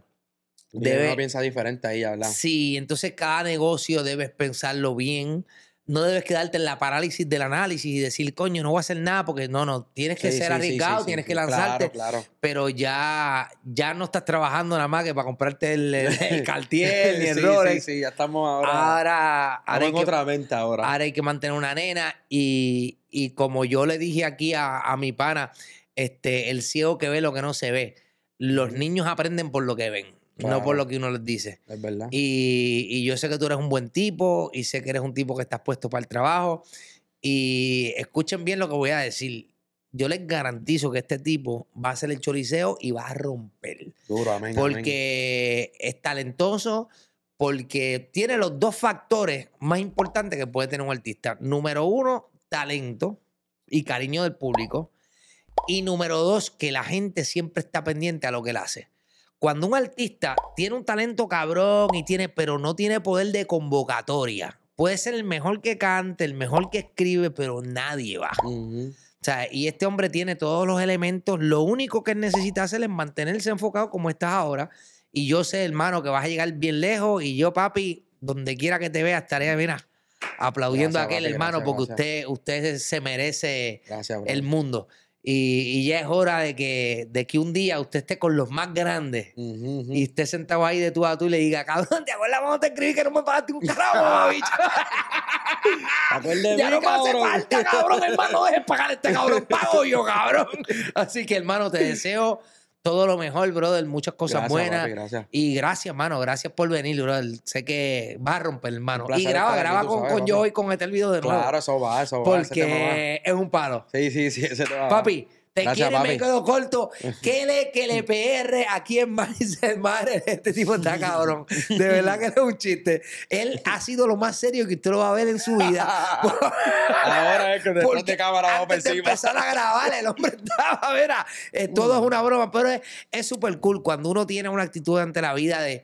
debe pensar piensa diferente ahí, hablando. Sí, entonces cada negocio debes pensarlo bien, no debes quedarte en la parálisis del análisis y decir, coño, no voy a hacer nada, porque no, no, tienes que ser arriesgado, tienes que lanzarte. Claro, Pero ya, ya no estás trabajando nada más que para comprarte el, el, cartier ni el Sí, sí, ya estamos ahora. Ahora, que, otra venta ahora. Ahora hay que mantener una nena y, como yo le dije aquí a, a, mi pana, este, el ciego que ve lo que no se ve, los niños aprenden por lo que ven no por lo que uno les dice. Es verdad. Y, yo sé que tú eres un buen tipo y sé que eres un tipo que estás puesto para el trabajo. Y escuchen bien lo que voy a decir. Yo les garantizo que este tipo va a ser el choriceo y va a romper. Duro, amén. Porque es talentoso, porque tiene los dos factores más importantes que puede tener un artista. Número uno, talento y cariño del público. Y número dos, que la gente siempre está pendiente a lo que él hace. Cuando un artista tiene un talento cabrón y tiene, pero no tiene poder de convocatoria, puede ser el mejor que cante, el mejor que escribe, pero nadie va. y este hombre tiene todos los elementos. Lo único que necesita hacer es mantenerse enfocado como estás ahora. Y yo sé, hermano, que vas a llegar bien lejos. Y yo, papi, donde quiera que te vea, estaré, mira, aplaudiendo a aquel hermano, porque usted, usted se merece el mundo. Y, ya es hora de que, de que un día usted esté con los más grandes y esté sentado ahí de tú a tú y le diga, cabrón, te acuerdas cuando te escribí que no me pagaste un carajo, bicho. ya no me hace falta, cabrón, hermano, de pagar este cabrón, pago yo, cabrón. Así que, hermano, te deseo todo lo mejor, brother. Muchas cosas buenas. gracias. Y gracias, mano. Gracias por venir, brother. Sé que va a romper, hermano. Y graba, graba con, yo y con este el video de nuevo. Claro, eso va, eso va. Porque es un palo. Sí, sí, sí, ese va. Papi. Te quiere, me quedo corto. Que le, que le PR aquí en el madre? Este tipo está cabrón. De verdad que es un chiste. Él ha sido lo más serio que usted lo va a ver en su vida. Ahora es que de de cámara vamos antes de a grabar, el hombre estaba, Vera eh, todo es mm. una broma, pero es súper cool cuando uno tiene una actitud ante la vida de,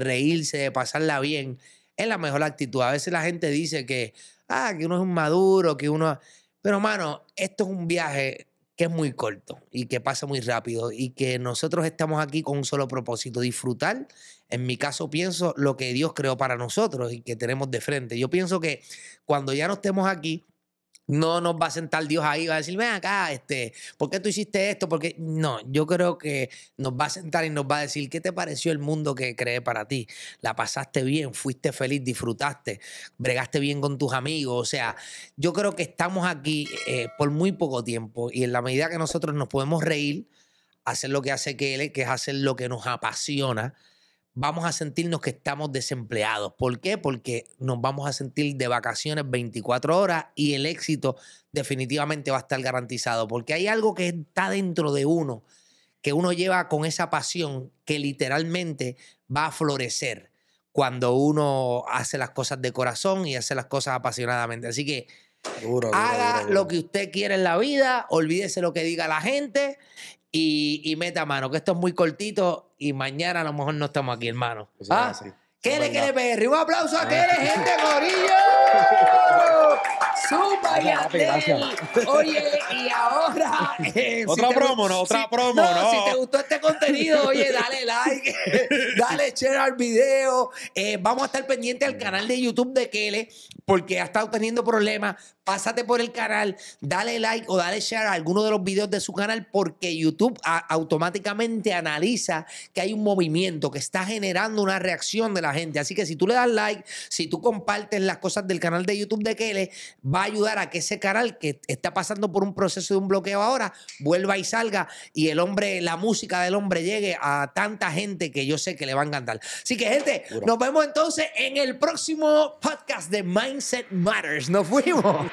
reírse, de pasarla bien. Es la mejor actitud. A veces la gente dice que, ah, que uno es un maduro, que uno... Pero, mano, esto es un viaje que es muy corto y que pasa muy rápido y que nosotros estamos aquí con un solo propósito, disfrutar. En mi caso pienso lo que Dios creó para nosotros y que tenemos de frente. Yo pienso que cuando ya no estemos aquí, no nos va a sentar Dios ahí, va a decir, ven acá, este, ¿por qué tú hiciste esto? Porque no, yo creo que nos va a sentar y nos va a decir, ¿qué te pareció el mundo que creé para ti? La pasaste bien, fuiste feliz, disfrutaste, bregaste bien con tus amigos, o sea, yo creo que estamos aquí eh, por muy poco tiempo y en la medida que nosotros nos podemos reír, hacer lo que hace él, que es hacer lo que nos apasiona, vamos a sentirnos que estamos desempleados. ¿Por qué? Porque nos vamos a sentir de vacaciones 24 horas y el éxito definitivamente va a estar garantizado, porque hay algo que está dentro de uno, que uno lleva con esa pasión que literalmente va a florecer cuando uno hace las cosas de corazón y hace las cosas apasionadamente. Así que... haga lo que usted quiere en la vida, olvídese lo que diga la gente y, meta mano, que esto es muy cortito y mañana a lo mejor no estamos aquí, hermano. ¿Ah? Sí, ¿Qué le, que le, Un aplauso a ah. le gente, Corillo. Super y Oye, y ahora. Eh, otra promo, ¿no? Otra promo, no, Si te gustó este contenido, oye, dale like, dale share al video. Eh, vamos a estar pendientes al canal de YouTube de Kele, porque ha estado teniendo problemas. Pásate por el canal, dale like o dale share a alguno de los videos de su canal, porque YouTube automáticamente analiza que hay un movimiento que está generando una reacción de la gente. Así que si tú le das like, si tú compartes las cosas del canal de YouTube de Kele, va a ayudar a que ese canal que está pasando por un proceso de un bloqueo ahora vuelva y salga y el hombre, la música del hombre llegue a tanta gente que yo sé que le va a encantar. Así que, gente, nos vemos entonces en el próximo podcast de Mindset Matters. Nos fuimos.